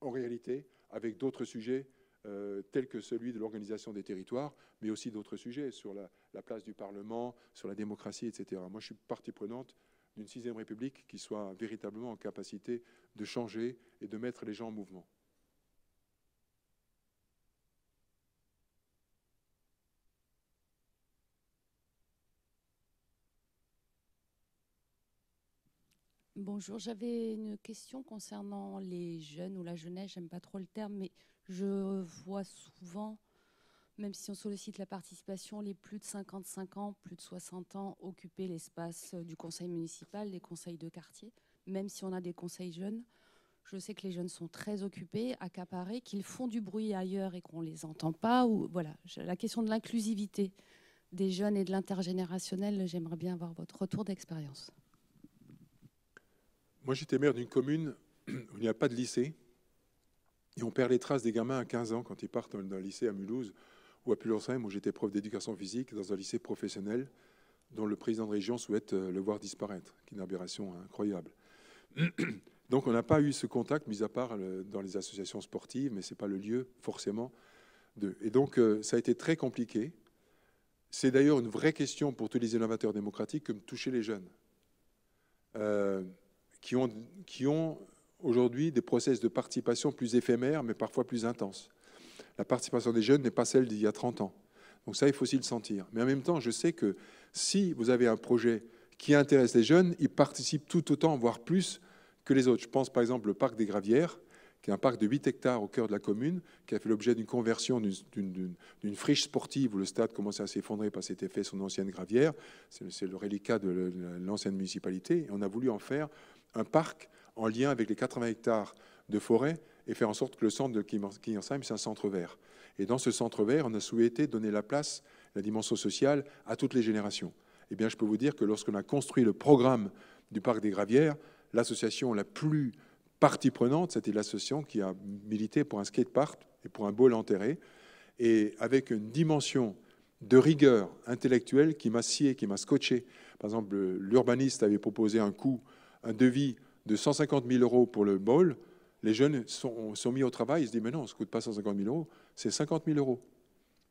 en réalité, avec d'autres sujets euh, tels que celui de l'organisation des territoires, mais aussi d'autres sujets sur la, place du Parlement, sur la démocratie, etc. Moi, je suis partie prenante d'une sixième République qui soit véritablement en capacité de changer et de mettre les gens en mouvement. Bonjour, j'avais une question concernant les jeunes ou la jeunesse, j'aime pas trop le terme, mais je vois souvent même si on sollicite la participation, les plus de 55 ans, plus de 60 ans occupaient l'espace euh, du conseil municipal, des conseils de quartier, même si on a des conseils jeunes. Je sais que les jeunes sont très occupés, accaparés, qu'ils font du bruit ailleurs et qu'on ne les entend pas. voilà, la question de l'inclusivité des jeunes et de l'intergénérationnel, j'aimerais bien avoir votre retour d'expérience. Moi, j'étais maire d'une commune où il n'y a pas de lycée. Et on perd les traces des gamins à 15 ans quand ils partent dans lycée à Mulhouse ou à où j'étais prof d'éducation physique dans un lycée professionnel dont le président de région souhaite euh, le voir disparaître, qui est une aberration hein, incroyable. [clears throat] Donc on n'a pas eu ce contact, mis à part dans les associations sportives, mais ce n'est pas le lieu forcément de... Et donc euh, ça a été très compliqué. C'est d'ailleurs une vraie question pour tous les innovateurs démocratiques que de toucher les jeunes, euh, qui ont, qui ont aujourd'hui des process de participation plus éphémères, mais parfois plus intenses la participation des jeunes n'est pas celle d'il y a 30 ans. Donc ça, il faut aussi le sentir. Mais en même temps, je sais que si vous avez un projet qui intéresse les jeunes, ils participent tout autant, voire plus, que les autres. Je pense par exemple au parc des Gravières, qui est un parc de 8 hectares au cœur de la commune, qui a fait l'objet d'une conversion d'une friche sportive où le stade commençait à s'effondrer parce qu'il était fait son ancienne gravière. C'est le reliquat de l'ancienne municipalité. Et on a voulu en faire un parc en lien avec les 80 hectares de forêt et faire en sorte que le centre de Kingersheim, c'est un centre vert. Et dans ce centre vert, on a souhaité donner la place, la dimension sociale, à toutes les générations. Eh bien, je peux vous dire que lorsqu'on a construit le programme du Parc des Gravières, l'association la plus partie prenante, c'était l'association qui a milité pour un skatepark et pour un bol enterré, et avec une dimension de rigueur intellectuelle qui m'a scié, qui m'a scotché. Par exemple, l'urbaniste avait proposé un coût, un devis de 150 000 euros pour le bol, les jeunes sont, mis au travail, ils se disent, mais non, ça ne coûte pas 150 000 euros, c'est 50 000 euros.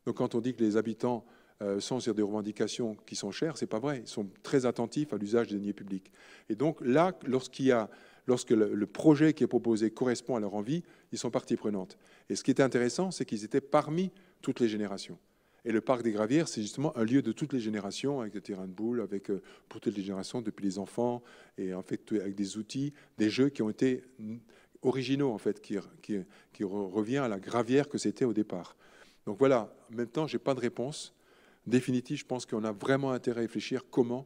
Donc quand on dit que les habitants euh, sont sur des revendications qui sont chères, c'est pas vrai. Ils sont très attentifs à l'usage des deniers publics. Et donc là, lorsqu'il y a, lorsque le, projet qui est proposé correspond à leur envie, ils sont partie prenante. Et ce qui est intéressant, c'est qu'ils étaient parmi toutes les générations. Et le parc des Gravières, c'est justement un lieu de toutes les générations, avec des terrains de boules, avec, euh, pour toutes les générations, depuis les enfants, et en fait avec des outils, des jeux qui ont été originaux, en fait, qui, qui, revient à la gravière que c'était au départ. Donc voilà, en même temps, je n'ai pas de réponse définitive. Je pense qu'on a vraiment intérêt à réfléchir comment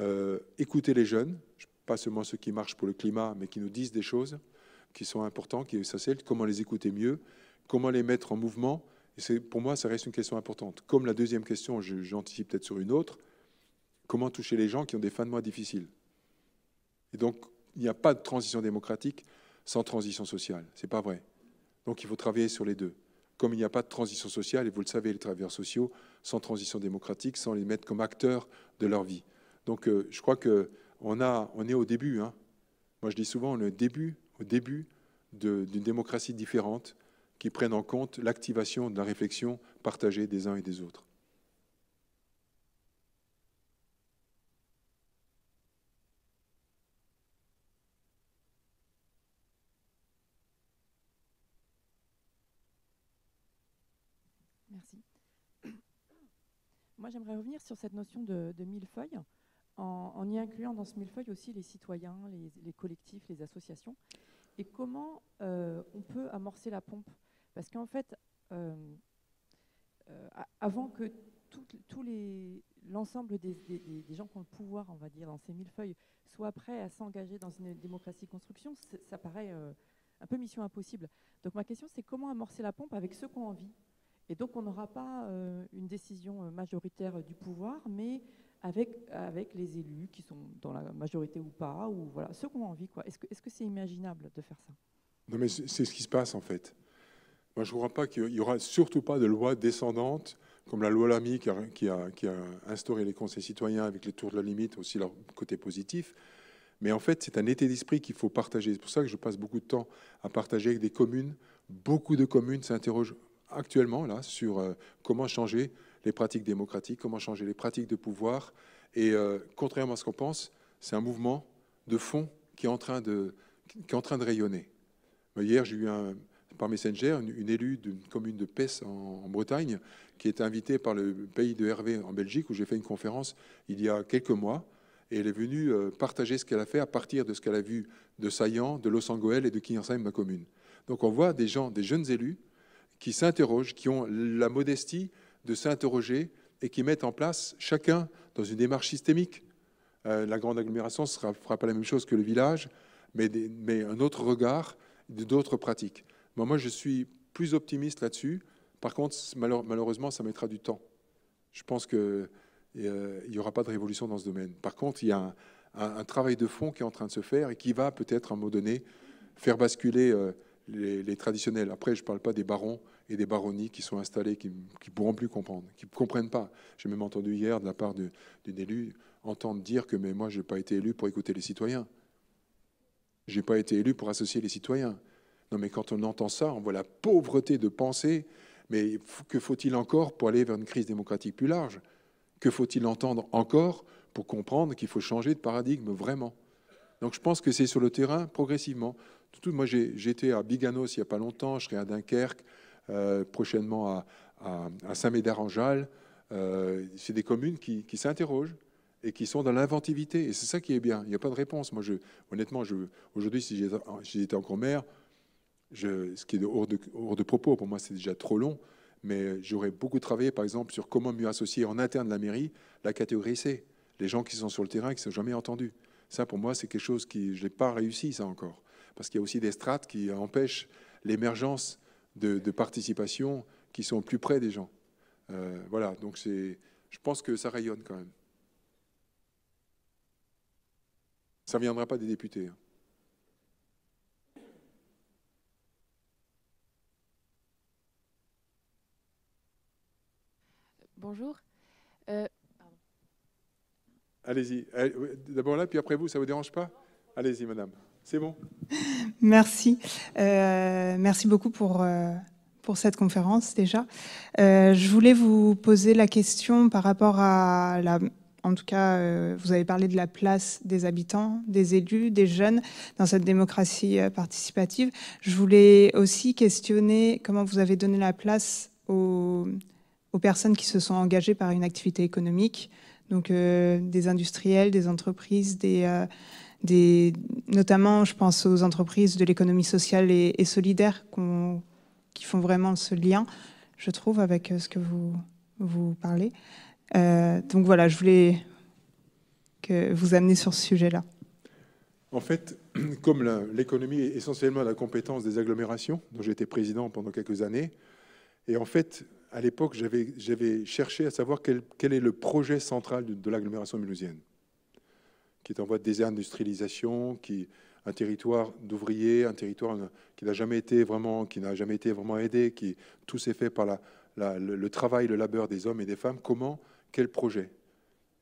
euh, écouter les jeunes, pas seulement ceux qui marchent pour le climat, mais qui nous disent des choses qui sont importantes, qui sont essentielles, comment les écouter mieux, comment les mettre en mouvement. Et pour moi, ça reste une question importante. Comme la deuxième question, j'anticipe peut-être sur une autre, comment toucher les gens qui ont des fins de mois difficiles Et donc, il n'y a pas de transition démocratique sans transition sociale. Ce n'est pas vrai. Donc il faut travailler sur les deux. Comme il n'y a pas de transition sociale, et vous le savez, les travailleurs sociaux, sans transition démocratique, sans les mettre comme acteurs de leur vie. Donc euh, je crois qu'on on est au début. Hein. Moi je dis souvent, on est début, au début d'une démocratie différente qui prenne en compte l'activation de la réflexion partagée des uns et des autres. Moi, j'aimerais revenir sur cette notion de, millefeuille, en, y incluant dans ce millefeuille aussi les citoyens, les, collectifs, les associations, et comment euh, on peut amorcer la pompe. Parce qu'en fait, euh, euh, avant que tous l'ensemble des, gens qui ont le pouvoir, on va dire, dans ces millefeuilles, soient prêts à s'engager dans une démocratie construction, ça paraît un peu mission impossible. Donc ma question, c'est comment amorcer la pompe avec ceux qui ont envie et donc on n'aura pas euh, une décision euh, majoritaire euh, du pouvoir, mais avec, avec les élus qui sont dans la majorité ou pas, ou voilà, ceux qui ont envie. Est-ce que, est-ce que c'est imaginable de faire ça Non, mais c'est, ce qui se passe en fait. Moi, je ne crois pas qu'il n'y aura surtout pas de loi descendante comme la loi Lamy qui a, qui, a, qui a, instauré les conseils citoyens avec les tours de la limite, aussi leur côté positif. Mais en fait, c'est un état d'esprit qu'il faut partager. C'est pour ça que je passe beaucoup de temps à partager avec des communes. Beaucoup de communes s'interrogent actuellement là sur euh, comment changer les pratiques démocratiques, comment changer les pratiques de pouvoir. Et euh, contrairement à ce qu'on pense, c'est un mouvement de fond qui est en train de, qui est en train de rayonner. Euh, hier, j'ai eu par Messenger une, élue d'une commune de Pesse en, Bretagne qui est invitée par le pays de Hervé en Belgique où j'ai fait une conférence il y a quelques mois. Et elle est venue partager ce qu'elle a fait à partir de ce qu'elle a vu de Saillant, de Los Angeles et de Kienzheim ma commune. Donc on voit des gens, des jeunes élus, qui s'interrogent, qui ont la modestie de s'interroger et qui mettent en place chacun dans une démarche systémique. Euh, la grande agglomération ne fera pas la même chose que le village, mais, mais un autre regard, d'autres pratiques. moi, je suis plus optimiste là-dessus. Par contre, malheureusement, ça mettra du temps. Je pense qu'il euh, n'y aura pas de révolution dans ce domaine. Par contre, il y a un, travail de fond qui est en train de se faire et qui va peut-être à un moment donné faire basculer euh, les, traditionnels. Après, je ne parle pas des barons et des baronnies qui sont installés, qui ne pourront plus comprendre, qui ne comprennent pas. J'ai même entendu hier de la part d'une élue entendre dire que mais moi, je n'ai pas été élu pour écouter les citoyens. Je n'ai pas été élu pour associer les citoyens. Non, mais quand on entend ça, on voit la pauvreté de pensée. Mais que faut-il encore pour aller vers une crise démocratique plus large Que faut-il entendre encore pour comprendre qu'il faut changer de paradigme vraiment Donc je pense que c'est sur le terrain, progressivement, moi, j'étais à Biganos il n'y a pas longtemps, je serai à Dunkerque, euh, prochainement à, Saint-Médard-en-Jalles. Euh, c'est des communes qui, s'interrogent et qui sont dans l'inventivité. Et c'est ça qui est bien. Il n'y a pas de réponse. Moi, je, honnêtement, je, aujourd'hui, si j'étais encore maire, je, ce qui est hors de, hors de propos, pour moi, c'est déjà trop long. Mais j'aurais beaucoup travaillé, par exemple, sur comment mieux associer en interne de la mairie la catégorie C, les gens qui sont sur le terrain et qui ne sont jamais entendus. Ça, pour moi, c'est quelque chose qui, je n'ai pas réussi, ça encore parce qu'il y a aussi des strates qui empêchent l'émergence de, participations qui sont plus près des gens. Euh, voilà, donc c'est. je pense que ça rayonne quand même. Ça ne viendra pas des députés. Hein. Bonjour. Euh, Allez-y. Euh, d'abord là, puis après vous, ça ne vous dérange pas Allez-y, madame. C'est bon. Merci. Euh, merci beaucoup pour, euh, pour cette conférence déjà. Euh, je voulais vous poser la question par rapport à la... En tout cas, vous avez parlé de la place des habitants, des élus, des jeunes dans cette démocratie participative. Je voulais aussi questionner comment vous avez donné la place aux, aux personnes qui se sont engagées par une activité économique, donc des industriels, des entreprises, des notamment, je pense aux entreprises de l'économie sociale et, solidaire qui font vraiment ce lien, je trouve, avec euh, ce que vous, parlez. Euh, donc voilà, je voulais que vous amener sur ce sujet-là. En fait, [clears throat] comme l'économie est essentiellement la compétence des agglomérations, dont j'ai été président pendant quelques années, et en fait, à l'époque, j'avais cherché à savoir quel, est le projet central de, l'agglomération mulhousienne qui est en voie de désindustrialisation, qui un territoire d'ouvriers, un territoire qui n'a jamais été vraiment, qui n'a jamais été vraiment aidé, qui tout s'est fait par le, travail, le labeur des hommes et des femmes. Comment, quel projet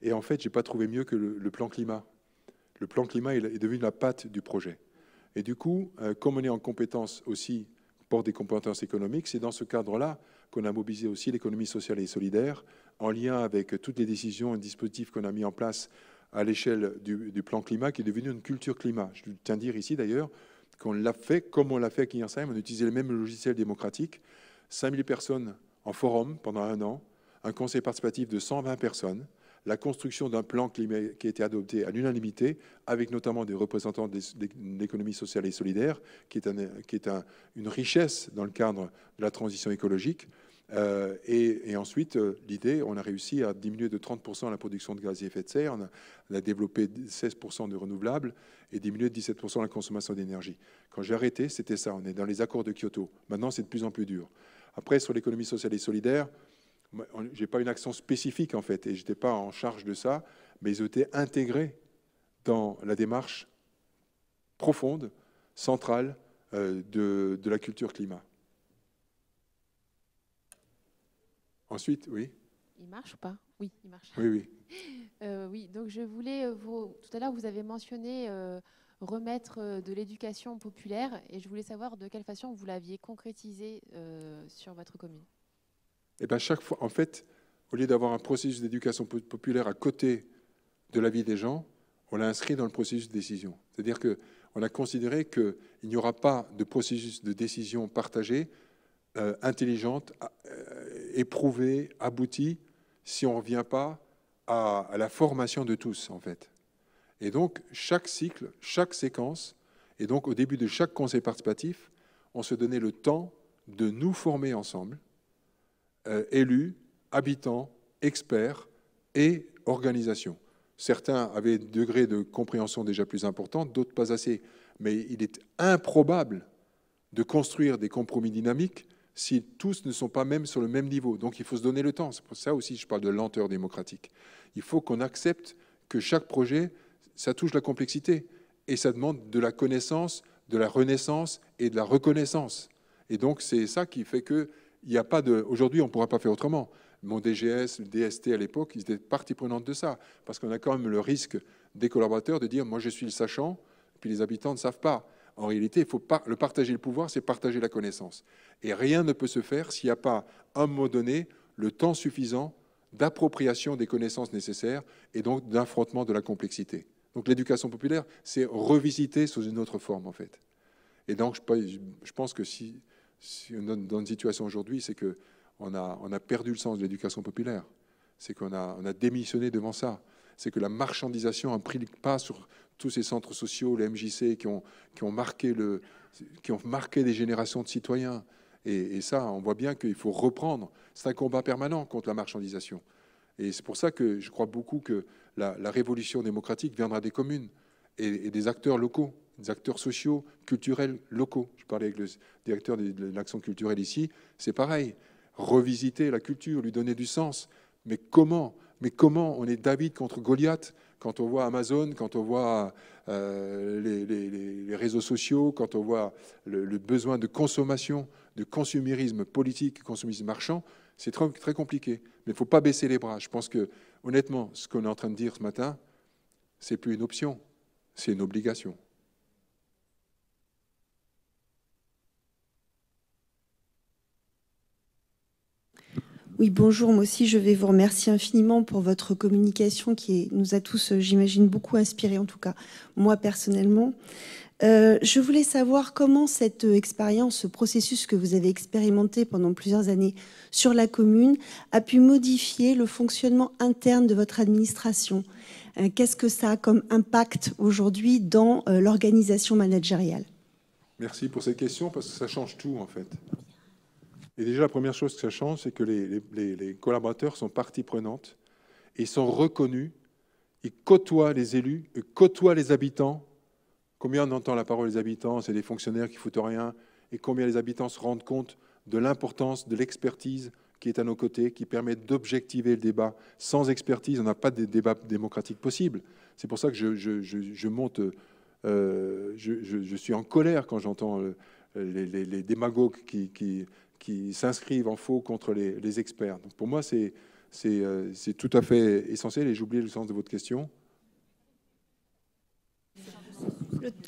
Et en fait, j'ai pas trouvé mieux que le, plan climat. Le plan climat il est devenu la patte du projet. Et du coup, euh, comme on est en compétence aussi pour des compétences économiques, c'est dans ce cadre-là qu'on a mobilisé aussi l'économie sociale et solidaire, en lien avec toutes les décisions et dispositifs qu'on a mis en place à l'échelle du, plan climat, qui est devenu une culture climat. Je tiens à dire ici d'ailleurs qu'on l'a fait comme on l'a fait à Kinyarwanda, on utilisait le même logiciel démocratique 5000 personnes en forum pendant un an, un conseil participatif de 120 personnes, la construction d'un plan climat qui a été adopté à l'unanimité, avec notamment des représentants de l'économie sociale et solidaire, qui est, une richesse dans le cadre de la transition écologique. Euh, et, ensuite, euh, l'idée, on a réussi à diminuer de 30% la production de gaz à effet de serre, on a, développé 16% de renouvelables et diminué de 17% la consommation d'énergie. Quand j'ai arrêté, c'était ça, on est dans les accords de Kyoto. Maintenant, c'est de plus en plus dur. Après, sur l'économie sociale et solidaire, j'ai pas une action spécifique en fait, et j'étais pas en charge de ça, mais ils ont été intégrés dans la démarche profonde, centrale euh, de la culture climat. Ensuite, oui. Il marche ou pas Oui, il marche. Oui, oui. [gasps] Euh, oui, donc je voulais euh, vous. Tout à l'heure, vous avez mentionné euh, remettre de l'éducation populaire et je voulais savoir de quelle façon vous l'aviez concrétisé sur votre commune. Eh bien, chaque fois, en fait, au lieu d'avoir un processus d'éducation populaire à côté de la vie des gens, on l'a inscrit dans le processus de décision. C'est-à-dire qu'on a considéré qu'il n'y aura pas de processus de décision partagé euh, intelligente, euh, éprouvée, aboutie, si on ne revient pas à, la formation de tous, en fait. Et donc, chaque cycle, chaque séquence, et donc au début de chaque conseil participatif, on se donnait le temps de nous former ensemble, euh, élus, habitants, experts et organisations. Certains avaient un degré de compréhension déjà plus important, d'autres pas assez. Mais il est improbable de construire des compromis dynamiques si tous ne sont pas même sur le même niveau. Donc il faut se donner le temps. C'est pour ça aussi que je parle de lenteur démocratique. Il faut qu'on accepte que chaque projet, ça touche la complexité. Et ça demande de la connaissance, de la renaissance et de la reconnaissance. Et donc c'est ça qui fait que a pas de. on ne pourra pas faire autrement. Mon DGS, le DST à l'époque, ils étaient partie prenante de ça. Parce qu'on a quand même le risque des collaborateurs de dire moi je suis le sachant, puis les habitants ne savent pas. En réalité, il faut le partager le pouvoir, c'est partager la connaissance. Et rien ne peut se faire s'il n'y a pas, à un moment donné, le temps suffisant d'appropriation des connaissances nécessaires et donc d'affrontement de la complexité. Donc l'éducation populaire, c'est revisiter sous une autre forme, en fait. Et donc, je pense que si, dans une situation aujourd'hui, c'est qu'on a, a perdu le sens de l'éducation populaire. C'est qu'on a démissionné devant ça c'est que la marchandisation a pris le pas sur tous ces centres sociaux, les MJC, qui ont, qui ont, marqué, le, qui ont marqué des générations de citoyens. Et, ça, on voit bien qu'il faut reprendre. C'est un combat permanent contre la marchandisation. Et c'est pour ça que je crois beaucoup que la, révolution démocratique viendra des communes et, et, des acteurs locaux, des acteurs sociaux, culturels locaux. Je parlais avec le directeur de l'action culturelle ici, c'est pareil. Revisiter la culture, lui donner du sens. Mais comment mais comment on est David contre Goliath quand on voit Amazon, quand on voit euh, les, réseaux sociaux, quand on voit le, besoin de consommation, de consumérisme politique, consumérisme marchand, c'est très, compliqué. Mais il ne faut pas baisser les bras. Je pense que, honnêtement, ce qu'on est en train de dire ce matin, n'est plus une option, c'est une obligation. Oui, bonjour. Moi aussi, je vais vous remercier infiniment pour votre communication qui nous a tous, euh, j'imagine, beaucoup inspirés, en tout cas moi personnellement. Euh, je voulais savoir comment cette euh, expérience, ce processus que vous avez expérimenté pendant plusieurs années sur la commune, a pu modifier le fonctionnement interne de votre administration. Qu'est-ce que ça a comme impact aujourd'hui dans l'organisation managériale Merci pour cette question parce que ça change tout en fait. Et déjà, la première chose que ça change, c'est que les, collaborateurs sont partie prenante et sont reconnus. Ils côtoient les élus, ils côtoient les habitants. Combien on entend la parole des habitants C'est des fonctionnaires qui foutent rien. Et combien les habitants se rendent compte de l'importance de l'expertise qui est à nos côtés, qui permet d'objectiver le débat. Sans expertise, on n'a pas de débat démocratique possible. C'est pour ça que je, monte, euh, je, suis en colère quand j'entends les, démagogues qui, qui s'inscrivent en faux contre les, experts. Donc pour moi, euh, c'est tout à fait essentiel et j'ai oublié le sens de votre question.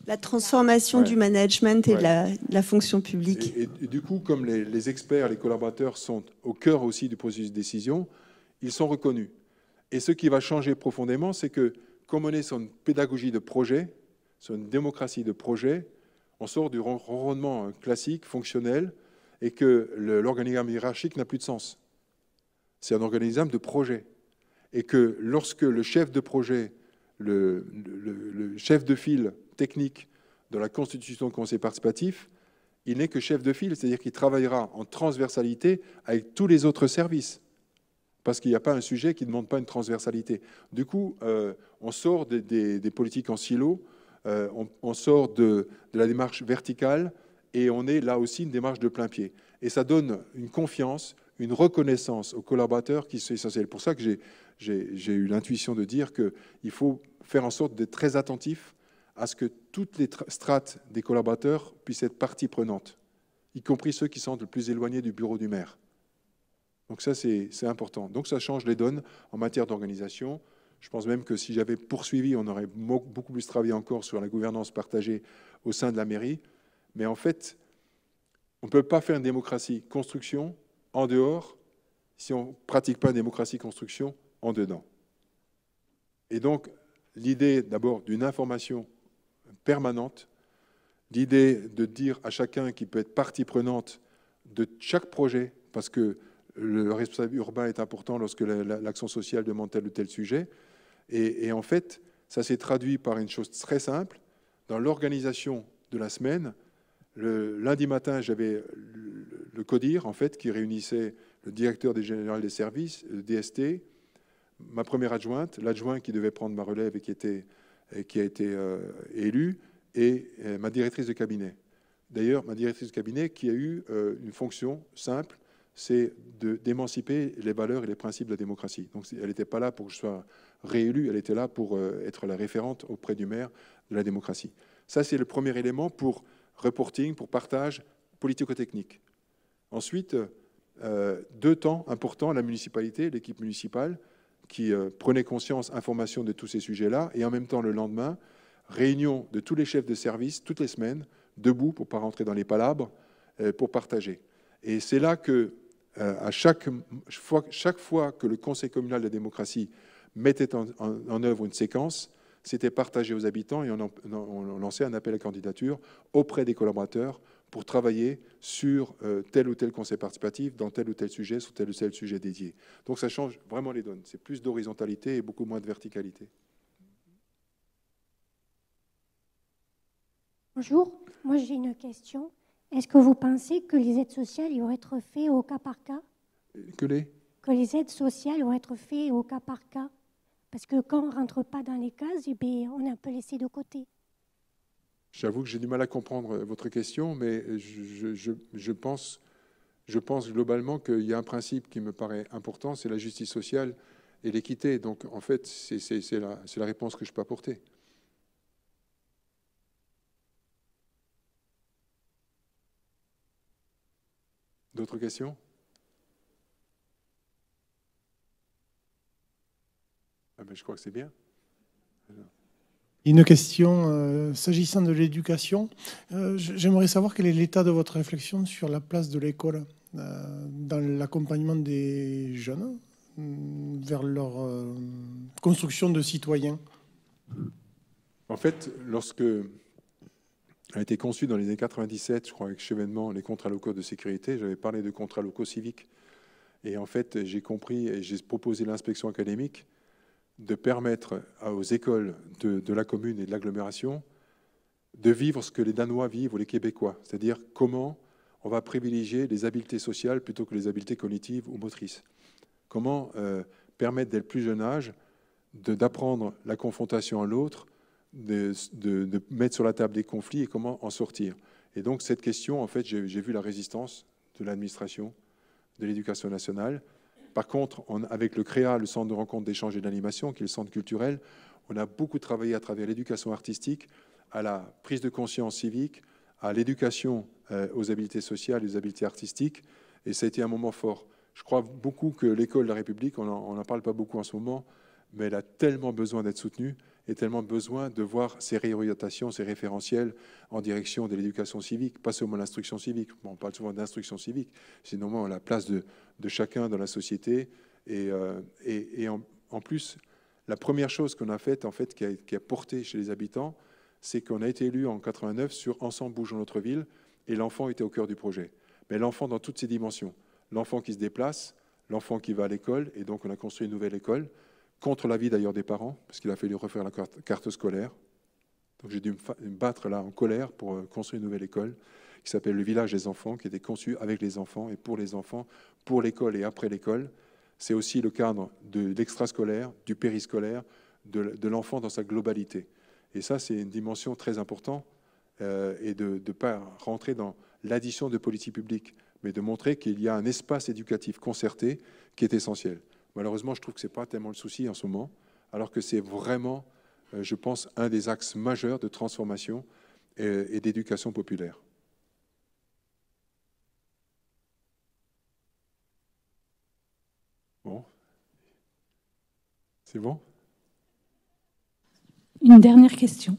La transformation du management et de, la, fonction publique. Et, du coup, comme les, experts, les collaborateurs sont au cœur aussi du processus de décision, ils sont reconnus. Et ce qui va changer profondément, c'est que comme on est sur une pédagogie de projet, sur une démocratie de projet, on sort du ronronnement classique, fonctionnel, et que l'organigramme hiérarchique n'a plus de sens. C'est un organisme de projet. Et que lorsque le chef de projet, le, chef de file technique de la constitution du conseil participatif, il n'est que chef de file, c'est-à-dire qu'il travaillera en transversalité avec tous les autres services, parce qu'il n'y a pas un sujet qui ne demande pas une transversalité. Du coup, euh, on sort des, politiques en silo, euh, on, sort de, la démarche verticale, et on est là aussi une démarche de plein pied. Et ça donne une confiance, une reconnaissance aux collaborateurs qui sont essentiels. Pour ça que j'ai eu l'intuition de dire qu'il faut faire en sorte d'être très attentif à ce que toutes les strates des collaborateurs puissent être partie prenante, y compris ceux qui sont le plus éloignés du bureau du maire. Donc ça, c'est important. Donc ça change les donnes en matière d'organisation. Je pense même que si j'avais poursuivi, on aurait beaucoup plus travaillé encore sur la gouvernance partagée au sein de la mairie. Mais en fait, on ne peut pas faire une démocratie construction en dehors si on ne pratique pas une démocratie construction en dedans. Et donc, l'idée d'abord d'une information permanente, l'idée de dire à chacun qui peut être partie prenante de chaque projet, parce que le responsable urbain est important lorsque l'action sociale demande tel ou tel sujet. et en fait, ça s'est traduit par une chose très simple. Dans l'organisation de la semaine, le lundi matin, j'avais le, CODIR, en fait, qui réunissait le directeur des des services, le euh, DST, ma première adjointe, l'adjoint qui devait prendre ma relève et qui, était, et qui a été élue, euh, élu, et, euh, ma directrice de cabinet. D'ailleurs, ma directrice de cabinet qui a eu une fonction simple, c'est d'émanciper les valeurs et les principes de la démocratie. Donc elle n'était pas là pour que je sois réélu, elle était là pour être la référente auprès du maire de la démocratie. Ça, c'est le premier élément pour reporting pour partage politico-technique. Ensuite, euh, euh, deux temps importants, la municipalité, l'équipe municipale, qui euh, prenait conscience, information de tous ces sujets-là, et en même temps le lendemain, réunion de tous les chefs de service, toutes les semaines, debout, pour ne pas rentrer dans les palabres, pour partager. Et c'est là que, à chaque fois, que le Conseil communal de la démocratie mettait en, en œuvre une séquence, c'était partagé aux habitants et on, lançait un appel à candidature auprès des collaborateurs pour travailler sur euh, tel ou tel conseil participatif, dans tel ou tel sujet, sur tel ou tel sujet dédié. Donc ça change vraiment les données. C'est plus d'horizontalité et beaucoup moins de verticalité. Bonjour, moi j'ai une question. Est-ce que vous pensez que les aides sociales vont être faites au cas par cas Que les Que les aides sociales vont être faites au cas par cas parce que quand on ne rentre pas dans les cases, eh on est un peu laissé de côté. J'avoue que j'ai du mal à comprendre euh, votre question, mais je, pense, je pense globalement qu'il y a un principe qui me paraît important, c'est la justice sociale et l'équité. Donc en fait, c'est la réponse que je peux apporter. D'autres questions Ah ben, je crois que c'est bien. Une question euh, s'agissant de l'éducation. Euh, j'aimerais savoir quel est l'état de votre réflexion sur la place de l'école euh, dans l'accompagnement des jeunes mm, vers leur construction de citoyens. En fait, lorsque a été conçu dans les années 97, je crois, avec Chevènement, les contrats locaux de sécurité, j'avais parlé de contrats locaux civiques. Et en fait, j'ai compris et j'ai proposé l'inspection académique de permettre aux écoles de, la commune et de l'agglomération de vivre ce que les Danois vivent ou les Québécois, c'est-à-dire comment on va privilégier les habiletés sociales plutôt que les habiletés cognitives ou motrices. Comment euh, permettre dès le plus jeune âge d'apprendre la confrontation à l'autre, de, mettre sur la table des conflits et comment en sortir. Et donc cette question, en fait, j'ai vu la résistance de l'administration, de l'éducation nationale, par contre, avec le CREA, le Centre de rencontre d'échange et d'animation, qui est le centre culturel, on a beaucoup travaillé à travers l'éducation artistique, à la prise de conscience civique, à l'éducation euh, aux habiletés sociales et aux habiletés artistiques. Et ça a été un moment fort. Je crois beaucoup que l'école de la République, on n'en parle pas beaucoup en ce moment, mais elle a tellement besoin d'être soutenue. Est tellement besoin de voir ces réorientations, ces référentiels en direction de l'éducation civique, pas seulement l'instruction civique. On parle souvent d'instruction civique, c'est normalement la place de, chacun dans la société. Et, euh, et, en, plus, la première chose qu'on a faite, en fait, qui a, qui a, porté chez les habitants, c'est qu'on a été élu en 89 sur Ensemble bougeons notre ville, et l'enfant était au cœur du projet. Mais l'enfant dans toutes ses dimensions, l'enfant qui se déplace, l'enfant qui va à l'école, et donc on a construit une nouvelle école contre l'avis d'ailleurs des parents, parce qu'il a fallu refaire la carte, scolaire. Donc j'ai dû me, battre là en colère pour euh, construire une nouvelle école qui s'appelle le Village des enfants, qui était conçu avec les enfants et pour les enfants, pour l'école et après l'école. C'est aussi le cadre de l'extrascolaire, du périscolaire, de, l'enfant dans sa globalité. Et ça, c'est une dimension très importante, euh, et de ne pas rentrer dans l'addition de politiques publiques, mais de montrer qu'il y a un espace éducatif concerté qui est essentiel. Malheureusement, je trouve que ce n'est pas tellement le souci en ce moment, alors que c'est vraiment, euh, je pense, un des axes majeurs de transformation et, d'éducation populaire. Bon. C'est bon Une dernière question.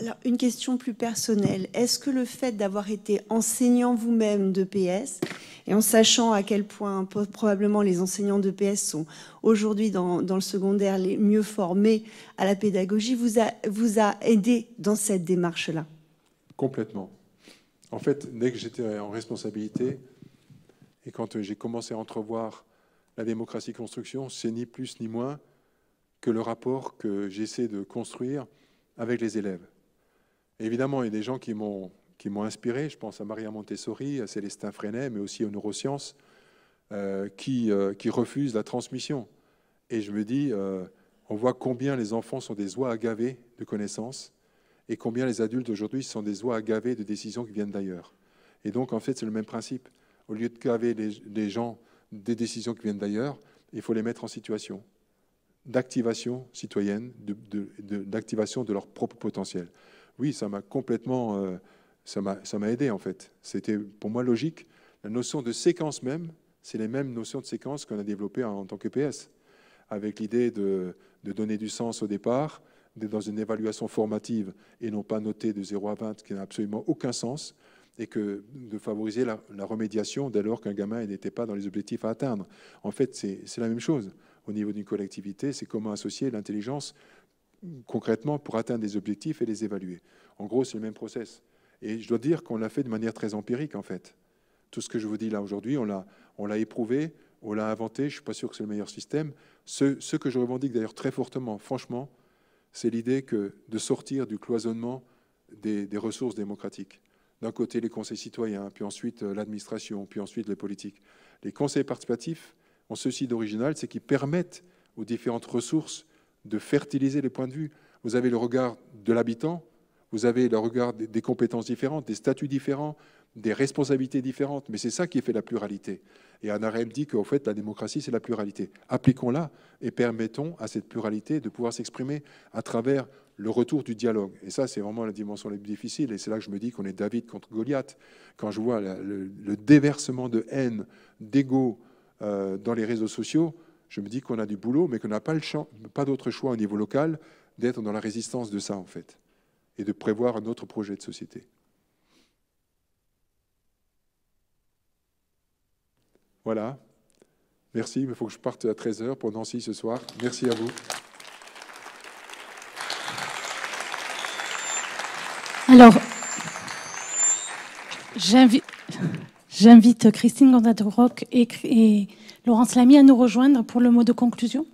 Alors, une question plus personnelle. Est-ce que le fait d'avoir été enseignant vous-même de PS, et en sachant à quel point probablement les enseignants de PS sont aujourd'hui dans, le secondaire les mieux formés à la pédagogie, vous a, vous a aidé dans cette démarche-là Complètement. En fait, dès que j'étais en responsabilité, et quand euh, j'ai commencé à entrevoir la démocratie construction, c'est ni plus ni moins que le rapport que j'essaie de construire avec les élèves. évidemment, il y a des gens qui m'ont inspiré, je pense à Maria Montessori, à Célestin Freinet, mais aussi aux neurosciences, euh, qui, euh, qui, refusent la transmission. Et je me dis, euh, on voit combien les enfants sont des oies agavées de connaissances, et combien les adultes aujourd'hui sont des oies agavées de décisions qui viennent d'ailleurs. Et donc, en fait, c'est le même principe. Au lieu de gaver les gens des décisions qui viennent d'ailleurs, il faut les mettre en situation d'activation citoyenne, d'activation de, leur propre potentiel. Oui, ça m'a complètement, euh, ça m'a aidé en fait. C'était pour moi logique. La notion de séquence même, c'est les mêmes notions de séquence qu'on a développées en, tant qu'EPS, avec l'idée de, donner du sens au départ, d'être dans une évaluation formative et non pas noter de 0 à 20, qui n'a absolument aucun sens, et que de favoriser la, la remédiation dès lors qu'un gamin n'était pas dans les objectifs à atteindre. En fait, c'est la même chose au niveau d'une collectivité, c'est comment associer l'intelligence concrètement pour atteindre des objectifs et les évaluer. En gros, c'est le même process. Et je dois dire qu'on l'a fait de manière très empirique, en fait. Tout ce que je vous dis là aujourd'hui, on l'a, on l'a éprouvé, on l'a inventé, je ne suis pas sûr que c'est le meilleur système. Ce, que je revendique d'ailleurs très fortement, franchement, c'est l'idée de sortir du cloisonnement des ressources démocratiques. D'un côté, les conseils citoyens, puis ensuite euh, l'administration, puis ensuite les politiques. Les conseils participatifs, en ceci d'original, c'est qu'ils permettent aux différentes ressources de fertiliser les points de vue. Vous avez le regard de l'habitant, vous avez le regard des compétences différentes, des statuts différents, des responsabilités différentes, mais c'est ça qui fait la pluralité. Et Anna dit qu'en fait, la démocratie, c'est la pluralité. Appliquons-la et permettons à cette pluralité de pouvoir s'exprimer à travers le retour du dialogue. Et ça, c'est vraiment la dimension la plus difficile. Et c'est là que je me dis qu'on est David contre Goliath. Quand je vois le, déversement de haine, d'ego, euh, dans les réseaux sociaux, je me dis qu'on a du boulot, mais qu'on n'a pas, d'autre choix au niveau local d'être dans la résistance de ça, en fait, et de prévoir un autre projet de société. Voilà. Merci, il faut que je parte à 13h pour Nancy ce soir. Merci à vous. Alors, j'invite... J'invite Christine Gondadroc et Laurence Lamy à nous rejoindre pour le mot de conclusion.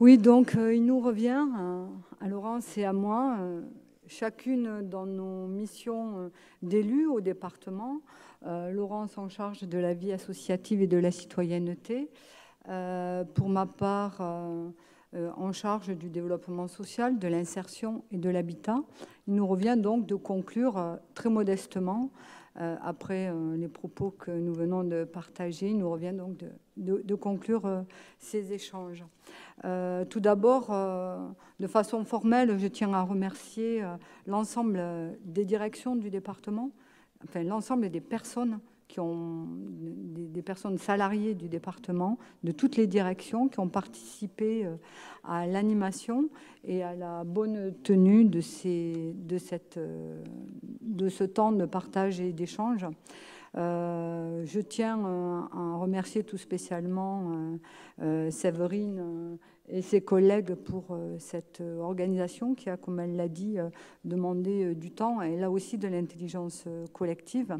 Oui, donc euh, il nous revient euh, à Laurence et à moi, euh, chacune dans nos missions d'élus au département. Laurence en charge de la vie associative et de la citoyenneté. pour ma part, en charge du développement social, de l'insertion et de l'habitat. Il nous revient donc de conclure très modestement euh, après euh, les propos que nous venons de partager, il nous revient donc de, conclure euh, ces échanges. tout d'abord, de façon formelle, je tiens à remercier l'ensemble des directions du département, enfin l'ensemble des personnes qui ont des, personnes salariées du département, de toutes les directions, qui ont participé euh, à l'animation et à la bonne tenue de, euh, ce temps de partage et d'échange. Euh, je tiens à remercier tout spécialement Séverine et ses collègues pour cette organisation qui a, comme elle l'a dit, demandé du temps et là aussi de l'intelligence collective.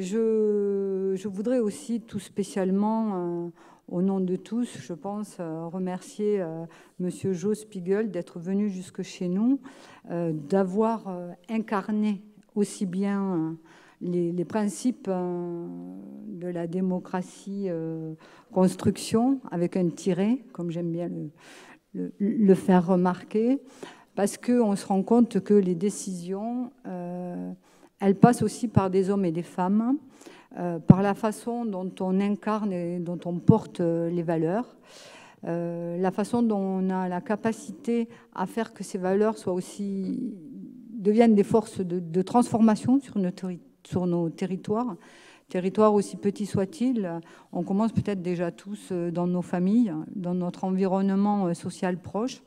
Je, voudrais aussi tout spécialement, euh, au nom de tous, je pense, euh, remercier euh, Monsieur M. Joe Spiegel d'être venu jusque chez nous, d'avoir incarné aussi bien les, principes de la démocratie construction, avec un tiret, comme j'aime bien le, faire remarquer, parce qu'on se rend compte que les décisions elle passe aussi par des hommes et des femmes, euh, par la façon dont on incarne et dont on porte euh, les valeurs, euh, la façon dont on a la capacité à faire que ces valeurs soient aussi deviennent des forces de, transformation sur nos, territoires. territoires aussi petits soient-ils, on commence peut-être déjà tous dans nos familles, dans notre environnement social proche,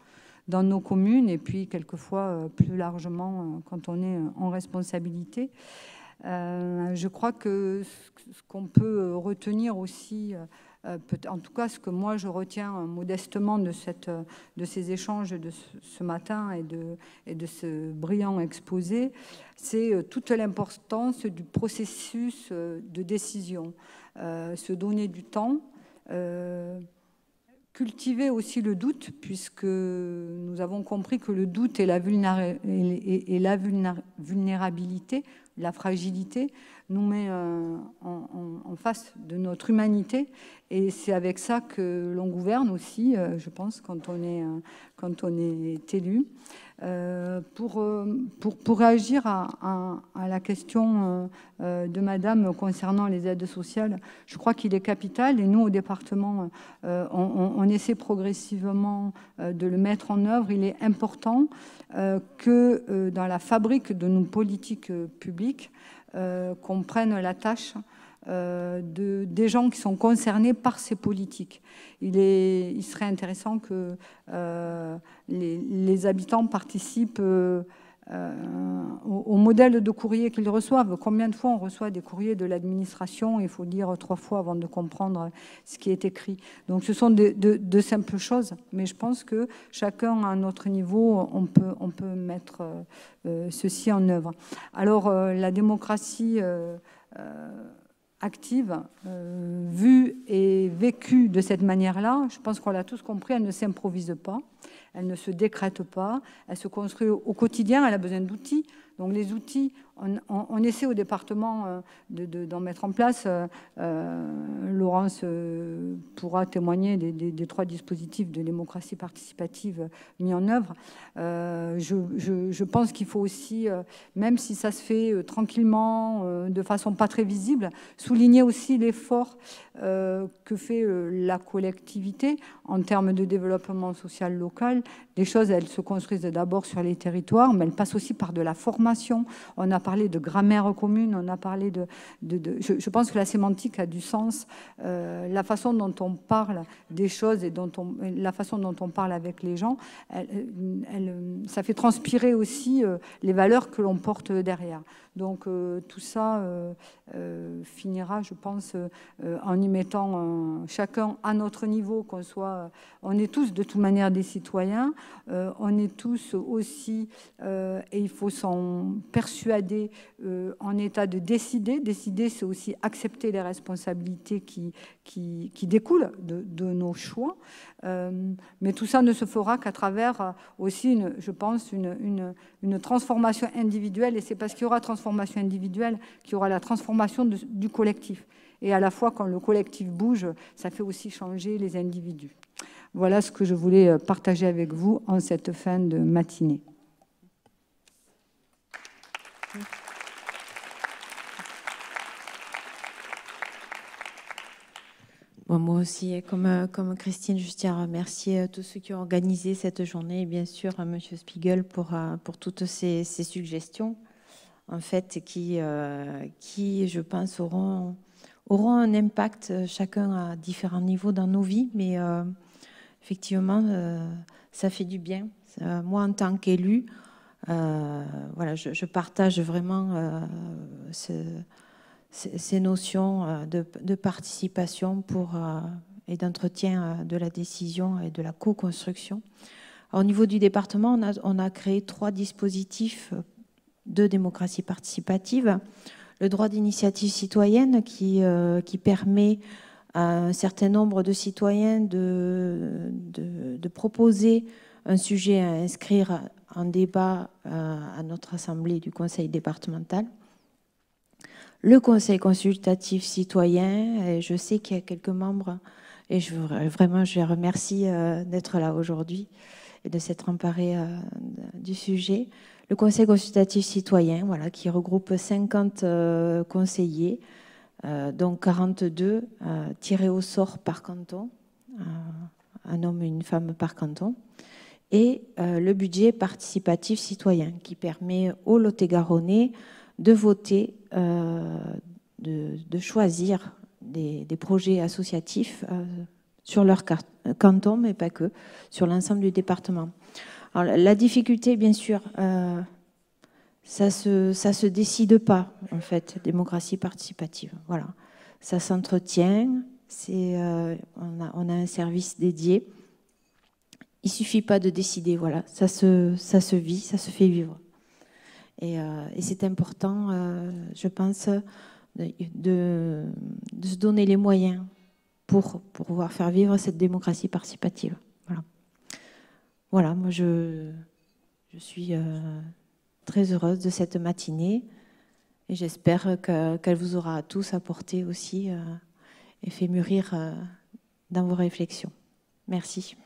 dans nos communes et puis quelquefois euh, plus largement euh, quand on est euh, en responsabilité. je crois que ce qu'on peut retenir aussi, en tout cas ce que moi je retiens modestement de, cette, de ces échanges de ce, matin et de, et de, ce brillant exposé, c'est toute l'importance du processus de décision. se donner du temps cultiver aussi le doute, puisque nous avons compris que le doute et la, vulnérabilité, la fragilité, nous met euh, en, face de notre humanité. Et c'est avec ça que l'on gouverne aussi, euh, je pense, quand on est, euh, quand on est élu. Euh, euh, pour, pour, réagir à, la question euh, de Madame concernant les aides sociales, je crois qu'il est capital, et nous, au département, on, on, essaie progressivement de le mettre en œuvre. Il est important que dans la fabrique de nos politiques publiques, qu'on prenne la tâche euh, de, des gens qui sont concernés par ces politiques. Il, est, il serait intéressant que euh, les, habitants participent. Euh, au, modèle de courrier qu'ils reçoivent. Combien de fois on reçoit des courriers de l'administration Il faut dire trois fois avant de comprendre ce qui est écrit. Donc ce sont de, simples choses, mais je pense que chacun à notre niveau, on peut, on peut mettre ceci en œuvre. Alors la démocratie active, euh, vue et vécue de cette manière-là, je pense qu'on l'a tous compris, elle ne s'improvise pas, elle ne se décrète pas, elle se construit au quotidien, elle a besoin d'outils. Donc les outils, on, essaie au département euh, d'en mettre en place. Euh, euh, Laurence pourra témoigner des, trois dispositifs de démocratie participative mis en œuvre. je, pense qu'il faut aussi, même si ça se fait tranquillement, de façon pas très visible, souligner aussi l'effort que fait la collectivité en termes de développement social local. Les choses, elles se construisent d'abord sur les territoires, mais elles passent aussi par de la formation. On a parlé de grammaire commune, on a parlé de... je, pense que la sémantique a du sens. Euh, la façon dont on parle des choses et dont on, la façon dont on parle avec les gens, ça fait transpirer aussi euh, les valeurs que l'on porte derrière. Donc euh, tout ça finira, je pense, en y mettant chacun à notre niveau, qu'on soit... on est tous de toute manière des citoyens, on est tous aussi, et il faut s'en persuader, euh, en état de décider. Décider, c'est aussi accepter les responsabilités qui, qui, découlent de, nos choix. Euh, mais tout ça ne se fera qu'à travers euh, aussi, une, je pense, une, une, transformation individuelle. Et c'est parce qu'il y aura transformation individuelle qu'il y aura la transformation du collectif. Et à la fois, quand le collectif bouge, ça fait aussi changer les individus. Voilà ce que je voulais partager avec vous en cette fin de matinée moi aussi, euh, comme, Christine, je tiens à remercier euh, tous ceux qui ont organisé cette journée et bien sûr euh, M. Spiegel pour, pour toutes ces, suggestions, en fait, qui, qui je pense, auront, auront un impact chacun à différents niveaux dans nos vies, mais effectivement, ça fait du bien. moi, en tant qu'élu, euh, voilà, je, partage vraiment euh, ces notions euh, de, participation pour, et d'entretien de la décision et de la co-construction. Au niveau du département, on a, créé trois dispositifs de démocratie participative. Le droit d'initiative citoyenne qui, qui permet à un certain nombre de citoyens de, de, de proposer un sujet à inscrire en débat euh, à notre assemblée du conseil départemental. Le conseil consultatif citoyen, et je sais qu'il y a quelques membres, et vraiment je les remercie euh, d'être là aujourd'hui et de s'être emparé euh, du sujet. Le conseil consultatif citoyen, voilà, qui regroupe 50 conseillers, donc 42 tirés au sort par canton, un homme et une femme par canton et euh, le budget participatif citoyen qui permet aux lot et de voter, euh, de, choisir des, projets associatifs euh, sur leur canton, mais pas que, sur l'ensemble du département. Alors, la difficulté, bien sûr, ça ne se, ça se décide pas, en fait, démocratie participative. Voilà. Ça s'entretient, c'est, on, a, on, a, un service dédié il suffit pas de décider, voilà, ça se, ça se vit, ça se fait vivre. Et, euh, c'est important, euh, je pense, de, se donner les moyens pour, pour pouvoir faire vivre cette démocratie participative. Voilà, voilà moi je, je suis euh, très heureuse de cette matinée et j'espère qu'elle vous aura tous apporté aussi et fait mûrir dans vos réflexions. Merci.